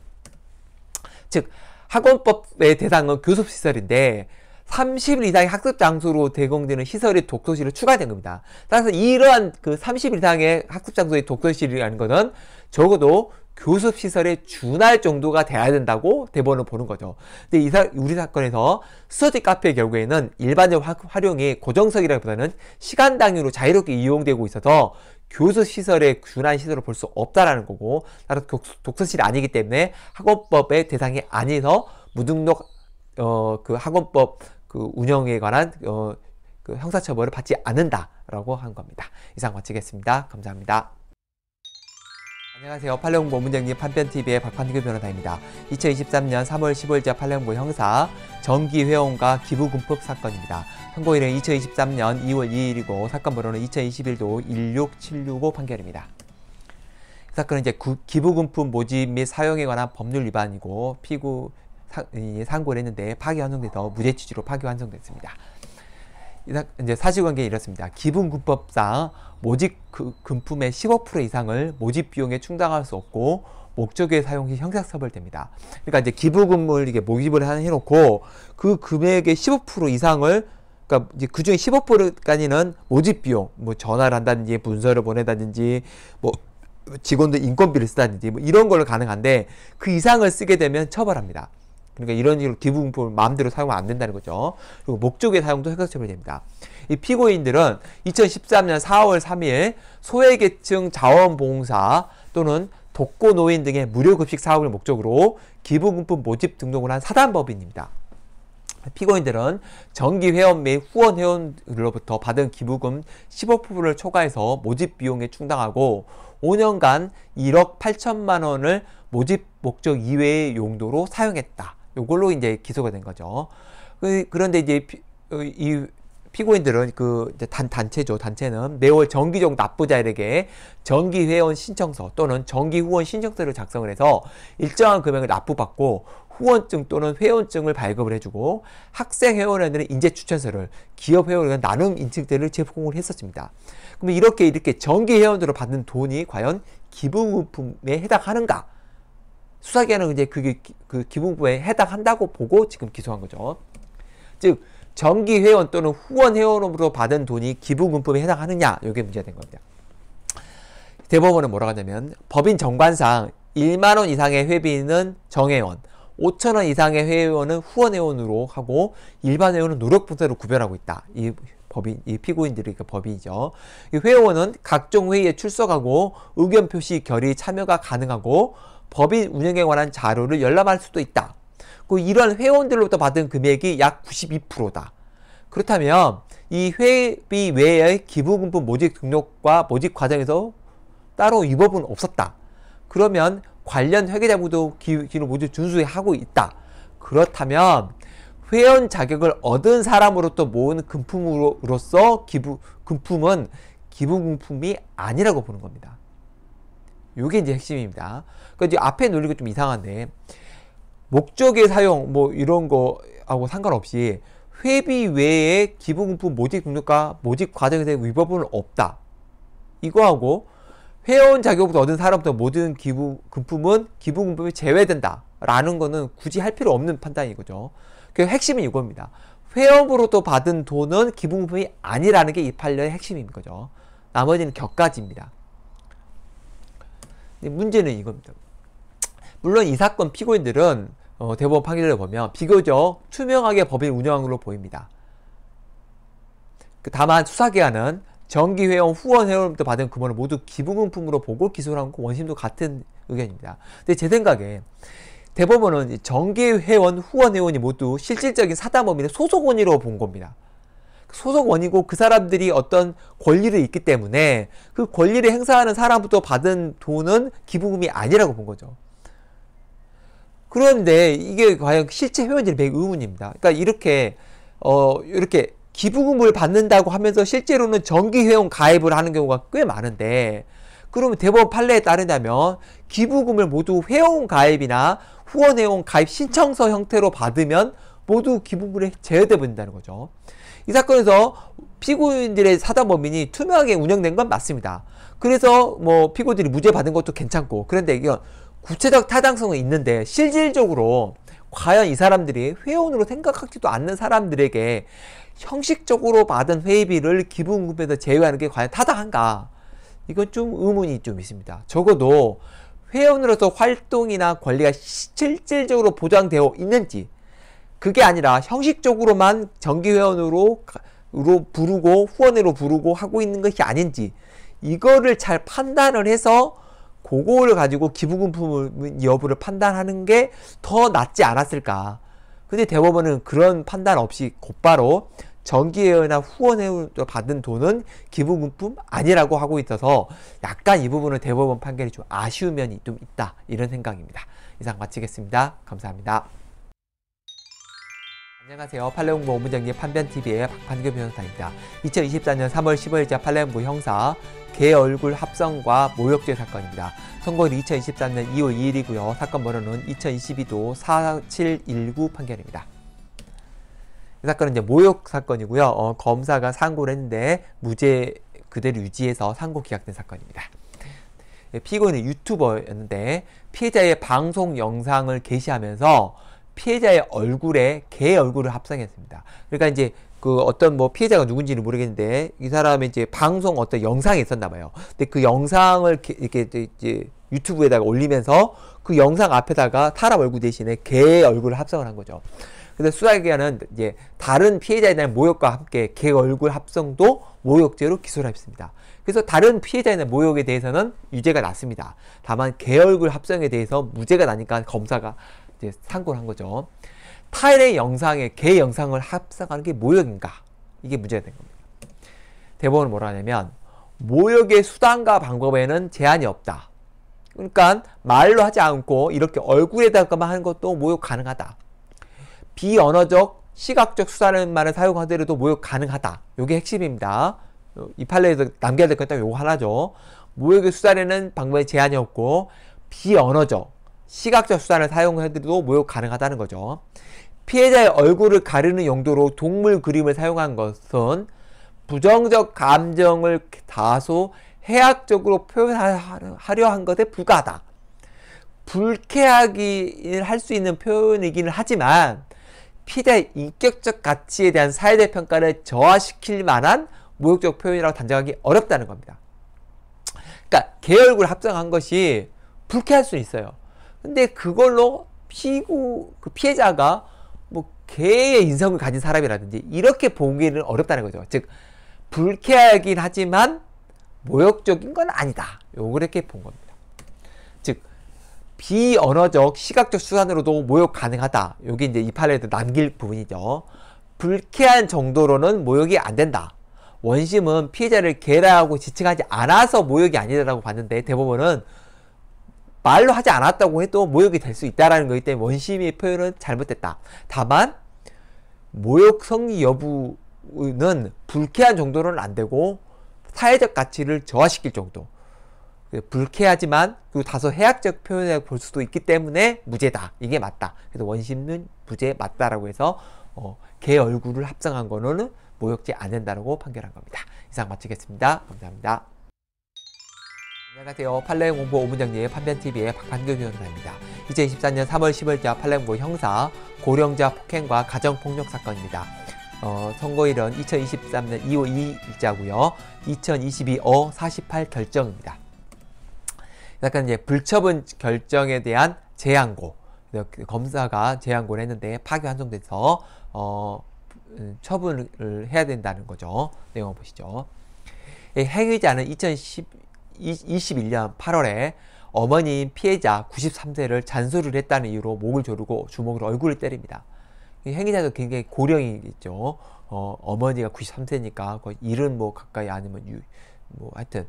즉, 학원법의 대상은 교습시설인데, 30일 이상의 학습 장소로 제공되는 시설이 독서실로 추가된 겁니다. 따라서 이러한 그 30일 이상의 학습 장소의 독서실이라는 것은 적어도 교습시설에 준할 정도가 돼야 된다고 대법원은 보는 거죠. 근데 사, 우리 사건에서 스터디 카페의 경우에는 일반적 활용이 고정석이라기보다는 시간 단위로 자유롭게 이용되고 있어서 교습시설에 준한 시설을 볼 수 없다라는 거고 따라서 독서실이 아니기 때문에 학원법의 대상이 아니서 무등록 어, 그 학원법 그 운영에 관한 어, 그 형사처벌을 받지 않는다라고 한 겁니다. 이상 마치겠습니다. 감사합니다. 안녕하세요. 팔레옹보 문정님 판변TV의 박판규 변호사입니다. 2023년 3월 15일자 팔레옹보 형사 정기회원과 기부금법 사건입니다. 선고일은 2023년 2월 2일이고 사건 번호는 2021도 16765 판결입니다. 이 사건은 이제 구, 기부금품 모집 및 사용에 관한 법률 위반이고 피고 상고를 했는데 파기 환송돼서 무죄 취지로 파기 환송됐습니다. 이제 사실관계 이렇습니다. 기분금법상 모집 그, 금품의 15% 이상을 모집 비용에 충당할 수 없고 목적에 사용 시 형사처벌됩니다. 그러니까 이제 기부금을 이게 모집을 해놓고 그 금액의 15% 이상을 그러니까 그 중에 15%까지는 모집 비용, 뭐 전화를 한다든지 문서를 보내다든지 뭐 직원들 인건비를 쓰다든지 뭐 이런 걸로 가능한데 그 이상을 쓰게 되면 처벌합니다. 그러니까 이런 식으로 기부금품을 마음대로 사용하면 안 된다는 거죠. 그리고 목적의 사용도 해득처벌이 됩니다. 이 피고인들은 2013년 4월 3일 소외계층 자원봉사 또는 독거노인 등의 무료급식 사업을 목적으로 기부금품 모집 등록을 한 사단법인입니다. 피고인들은 정기 회원 및 후원 회원으로부터 받은 기부금 15%를 초과해서 모집 비용에 충당하고 5년간 1억 8천만 원을 모집 목적 이외의 용도로 사용했다. 요걸로 이제 기소가 된 거죠. 그, 그런데 이제 피, 어, 이 피고인들은 그 단, 단체죠. 단체는 매월 정기적 납부자에게 정기회원 신청서 또는 정기후원 신청서를 작성을 해서 일정한 금액을 납부받고 후원증 또는 회원증을 발급을 해주고 학생회원에는 인재추천서를 기업회원에는 나눔 인증대를 제공을 했었습니다. 그럼 이렇게 이렇게 정기회원으로 받는 돈이 과연 기부품에 해당하는가? 수사기관은 이제 그게 그 기본부에 해당한다고 보고 지금 기소한 거죠. 즉 정기 회원 또는 후원 회원으로 받은 돈이 기부금품에 해당하느냐 이게 문제가 된 겁니다. 대법원은 뭐라고 하냐면 법인 정관상 1만 원 이상의 회비는 정회원, 5천 원 이상의 회원은 후원 회원으로 하고 일반 회원은 노력 분배로 구별하고 있다. 이 법인 이 피고인들이 그 법인이죠. 이 회원은 각종 회의에 출석하고 의견 표시, 결의 참여가 가능하고 법인 운영에 관한 자료를 열람할 수도 있다. 그 이러한 회원들로부터 받은 금액이 약 92%다. 그렇다면 이 회비 외의 기부금품 모집 등록과 모집 과정에서 따로 위법은 없었다. 그러면 관련 회계자부도 기준 모두 준수하고 있다. 그렇다면 회원 자격을 얻은 사람으로부터 모은 금품으로서 기부 금품은 기부금품이 아니라고 보는 겁니다. 요게 이제 핵심입니다. 그러니까 이제 앞에 논리가 좀 이상한데 목적의 사용 뭐 이런 거하고 상관없이 회비 외에 기부금품 모집 등록과 모집 과정에 대한 위법은 없다. 이거하고 회원 자격부터 얻은 사람부터 모든 기부금품은 기부금품이 제외된다. 라는 거는 굳이 할 필요 없는 판단이 거죠. 그 핵심은 이겁니다. 회원으로부 받은 돈은 기부금품이 아니라는 게 이 판례의 핵심인 거죠. 나머지는 격가지입니다. 문제는 이겁니다. 물론 이 사건 피고인들은 어, 대법원 판결을 보면 비교적 투명하게 법인 운영한 걸로 보입니다. 그 다만 수사기관은 정기회원 후원회원부터 받은 금원을 모두 기부금품으로 보고 기소를 하고 원심도 같은 의견입니다. 근데 제 생각에 대법원은 정기회원 후원회원이 모두 실질적인 사단법인의 소속원으로 본 겁니다. 소속원이고 그 사람들이 어떤 권리를 있기 때문에 그 권리를 행사하는 사람부터 받은 돈은 기부금이 아니라고 본 거죠. 그런데 이게 과연 실제 회원들이 매우 의문입니다. 그러니까 이렇게 어 이렇게 기부금을 받는다고 하면서 실제로는 정기 회원 가입을 하는 경우가 꽤 많은데 그러면 대법원 판례에 따르다면 기부금을 모두 회원 가입이나 후원 회원 가입 신청서 형태로 받으면 모두 기부금에 제외되어 버린다는 거죠. 이 사건에서 피고인들의 사단법인이 투명하게 운영된 건 맞습니다. 그래서 뭐 피고들이 무죄 받은 것도 괜찮고 그런데 이건 구체적 타당성은 있는데 실질적으로 과연 이 사람들이 회원으로 생각하지도 않는 사람들에게 형식적으로 받은 회의비를 기부금에서 제외하는 게 과연 타당한가? 이건 좀 의문이 좀 있습니다. 적어도 회원으로서 활동이나 권리가 실질적으로 보장되어 있는지 그게 아니라 형식적으로만 정기회원으로 부르고 후원으로 부르고 하고 있는 것이 아닌지 이거를 잘 판단을 해서 그거를 가지고 기부금품 여부를 판단하는 게 더 낫지 않았을까 근데 대법원은 그런 판단 없이 곧바로 정기회원이나 후원회원 으로 받은 돈은 기부금품 아니라고 하고 있어서 약간 이 부분은 대법원 판결이 좀 아쉬운 면이 좀 있다 이런 생각입니다 이상 마치겠습니다 감사합니다 안녕하세요. 팔레옹무 오문정리 판변TV의 박판규 변호사입니다. 2024년 3월 15일자 팔레옹무 형사 개 얼굴 합성과 모욕죄 사건입니다. 선고는 2023년 2월 2일이고요. 사건 번호는 2022도 4719 판결입니다. 이 사건은 이제 모욕 사건이고요. 어, 검사가 상고를 했는데 무죄 그대로 유지해서 상고 기각된 사건입니다. 예, 피고인은 유튜버였는데 피해자의 방송 영상을 게시하면서 피해자의 얼굴에 개 얼굴을 합성했습니다. 그러니까 이제 그 어떤 뭐 피해자가 누군지는 모르겠는데 이 사람의 이제 방송 어떤 영상이 있었나 봐요. 근데 그 영상을 이렇게 이제 유튜브에다가 올리면서 그 영상 앞에다가 사람 얼굴 대신에 개 얼굴을 합성을 한 거죠. 근데 수사기관은 이제 다른 피해자에 대한 모욕과 함께 개 얼굴 합성도 모욕죄로 기소를 했습니다. 그래서 다른 피해자에 대한 모욕에 대해서는 유죄가 났습니다. 다만 개 얼굴 합성에 대해서 무죄가 나니까 검사가 이제 상고를 한 거죠. 타일의 영상에 개 영상을 합성하는 게 모욕인가? 이게 문제가 된 겁니다. 대법원은 뭐라 하냐면 모욕의 수단과 방법에는 제한이 없다. 그러니까 말로 하지 않고 이렇게 얼굴에다가만 하는 것도 모욕 가능하다. 비언어적 시각적 수단만을 사용하더라도 모욕 가능하다. 요게 핵심입니다. 이 판례에서 남겨야 될 것같 요거 하나죠. 모욕의 수단에는 방법에 제한이 없고 비언어적 시각적 수단을 사용해도 모욕 가능하다는 거죠. 피해자의 얼굴을 가르는 용도로 동물 그림을 사용한 것은 부정적 감정을 다소 해악적으로 표현하려 한 것에 불과하다. 불쾌하기 할수 있는 표현이기는 하지만 피해자의 인격적 가치에 대한 사회적 평가를 저하시킬 만한 모욕적 표현이라고 단정하기 어렵다는 겁니다. 그러니까 개 얼굴 합성한 것이 불쾌할 수 있어요. 근데 그걸로 피구 그 피해자가 뭐 개의 인성을 가진 사람이라든지 이렇게 보기는 어렵다는 거죠. 즉 불쾌하긴 하지만 모욕적인 건 아니다. 요렇게 본 겁니다. 즉 비언어적 시각적 수단으로도 모욕 가능하다. 요게 이제 이 판례에서 남길 부분이죠. 불쾌한 정도로는 모욕이 안 된다. 원심은 피해자를 개라고 지칭하지 않아서 모욕이 아니라고 봤는데 대법원은 말로 하지 않았다고 해도 모욕이 될 수 있다라는 거기 때문에 원심의 표현은 잘못됐다. 다만 모욕 성의 여부는 불쾌한 정도는 안 되고 사회적 가치를 저하시킬 정도. 그 불쾌하지만 그 다소 해악적 표현이라고 볼 수도 있기 때문에 무죄다. 이게 맞다. 그래서 원심은 무죄 맞다라고 해서 어, 개 얼굴을 합성한 거는 모욕지않는다라고 판결한 겁니다. 이상 마치겠습니다. 감사합니다. 안녕하세요. 팔레공보 오문장님의 판변TV의 박판규 변호사입니다. 2024년 3월 10일자 팔레공보 형사 고령자 폭행과 가정폭력 사건입니다. 어, 선고일은 2023년 2월 2일자고요. 2022 어 48 결정입니다. 약간 이제 불처분 결정에 대한 재항고 네, 검사가 재항고를 했는데 파기 환송돼서 어, 처분을 해야 된다는 거죠. 내용 보시죠. 예, 행위자는 2 0 1 2021년 8월에 어머니인 피해자 93세를 잔소리를 했다는 이유로 목을 조르고 주먹으로 얼굴을 때립니다. 행위자도 굉장히 고령이겠죠. 어, 어머니가 93세니까 거의 70뭐 가까이 아니면 유, 뭐 하여튼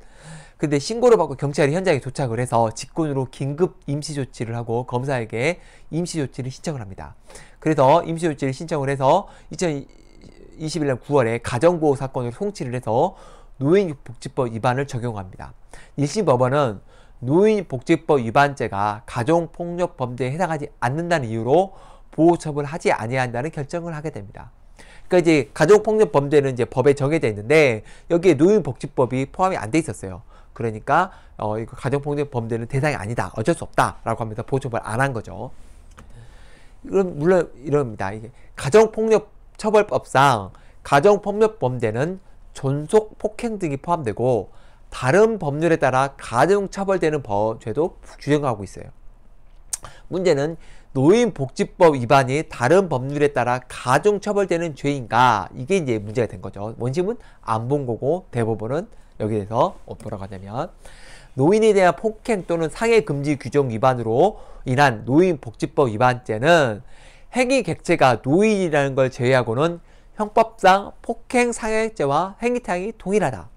근데 신고를 받고 경찰이 현장에 도착을 해서 직권으로 긴급 임시 조치를 하고 검사에게 임시 조치를 신청을 합니다. 그래서 임시 조치를 신청을 해서 2021년 9월에 가정보호 사건을 송치를 해서 노인복지법 위반을 적용합니다. 1심 법원은 노인복지법 위반죄가 가정폭력 범죄에 해당하지 않는다는 이유로 보호처벌 하지 아니한다는 결정을 하게 됩니다. 그러니까 이제 가정폭력 범죄는 이제 법에 정해져 있는데 여기에 노인복지법이 포함이 안 돼 있었어요. 그러니까 어, 이거 가정폭력 범죄는 대상이 아니다. 어쩔 수 없다라고 하면서 보호처벌 안 한 거죠. 그럼 물론 이럽니다. 이게 가정폭력 처벌법상 가정폭력 범죄는 존속 폭행 등이 포함되고 다른 법률에 따라 가중처벌되는 법, 죄도 규정하고 있어요. 문제는 노인복지법 위반이 다른 법률에 따라 가중처벌되는 죄인가 이게 이제 문제가 된 거죠. 원심은 안 본 거고 대법원은 여기에서 돌아가자면 노인에 대한 폭행 또는 상해 금지 규정 위반으로 인한 노인복지법 위반죄는 행위 객체가 노인이라는 걸 제외하고는 형법상 폭행 상해죄와 행위탕이 동일하다.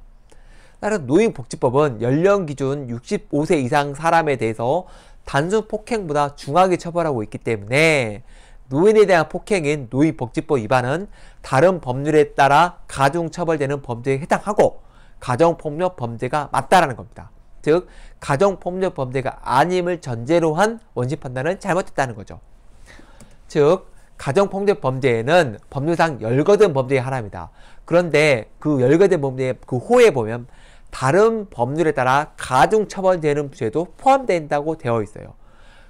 따른 노인복지법은 연령 기준 65세 이상 사람에 대해서 단순 폭행보다 중하게 처벌하고 있기 때문에 노인에 대한 폭행인 노인복지법 위반은 다른 법률에 따라 가중처벌되는 범죄에 해당하고 가정폭력 범죄가 맞다라는 겁니다. 즉 가정폭력 범죄가 아님을 전제로 한 원심 판단은 잘못됐다는 거죠. 즉 가정폭력 범죄에는 법률상 열거된 범죄의 하나입니다. 그런데 그 열거된 범죄의 그 호에 보면 다른 법률에 따라 가중처벌되는 부 죄도 포함된다고 되어 있어요.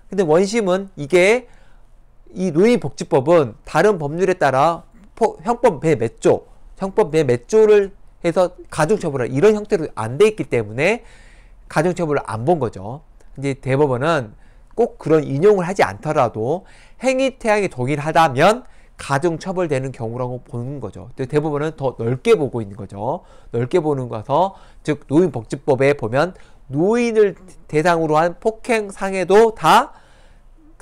근데 원심은 이게 이 노인복지법은 다른 법률에 따라 포, 형법 배 몇조, 형법 몇조를 해서 가중처벌을 이런 형태로 안 돼 있기 때문에 가중처벌을 안 본 거죠. 이제 대법원은 꼭 그런 인용을 하지 않더라도 행위 태양이 동일하다면 가중처벌되는 경우라고 보는 거죠. 대법원은 더 넓게 보고 있는 거죠. 넓게 보는 거서 즉 노인복지법에 보면 노인을 대상으로 한 폭행 상해도 다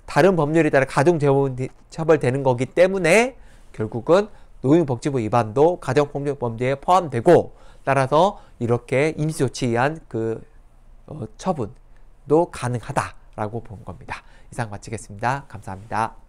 다른 법률에 따라 가중처벌되는 거기 때문에 결국은 노인복지부 위반도 가정폭력범죄에 포함되고 따라서 이렇게 임시조치한 그 어, 처분도 가능하다라고 본 겁니다. 이상 마치겠습니다. 감사합니다.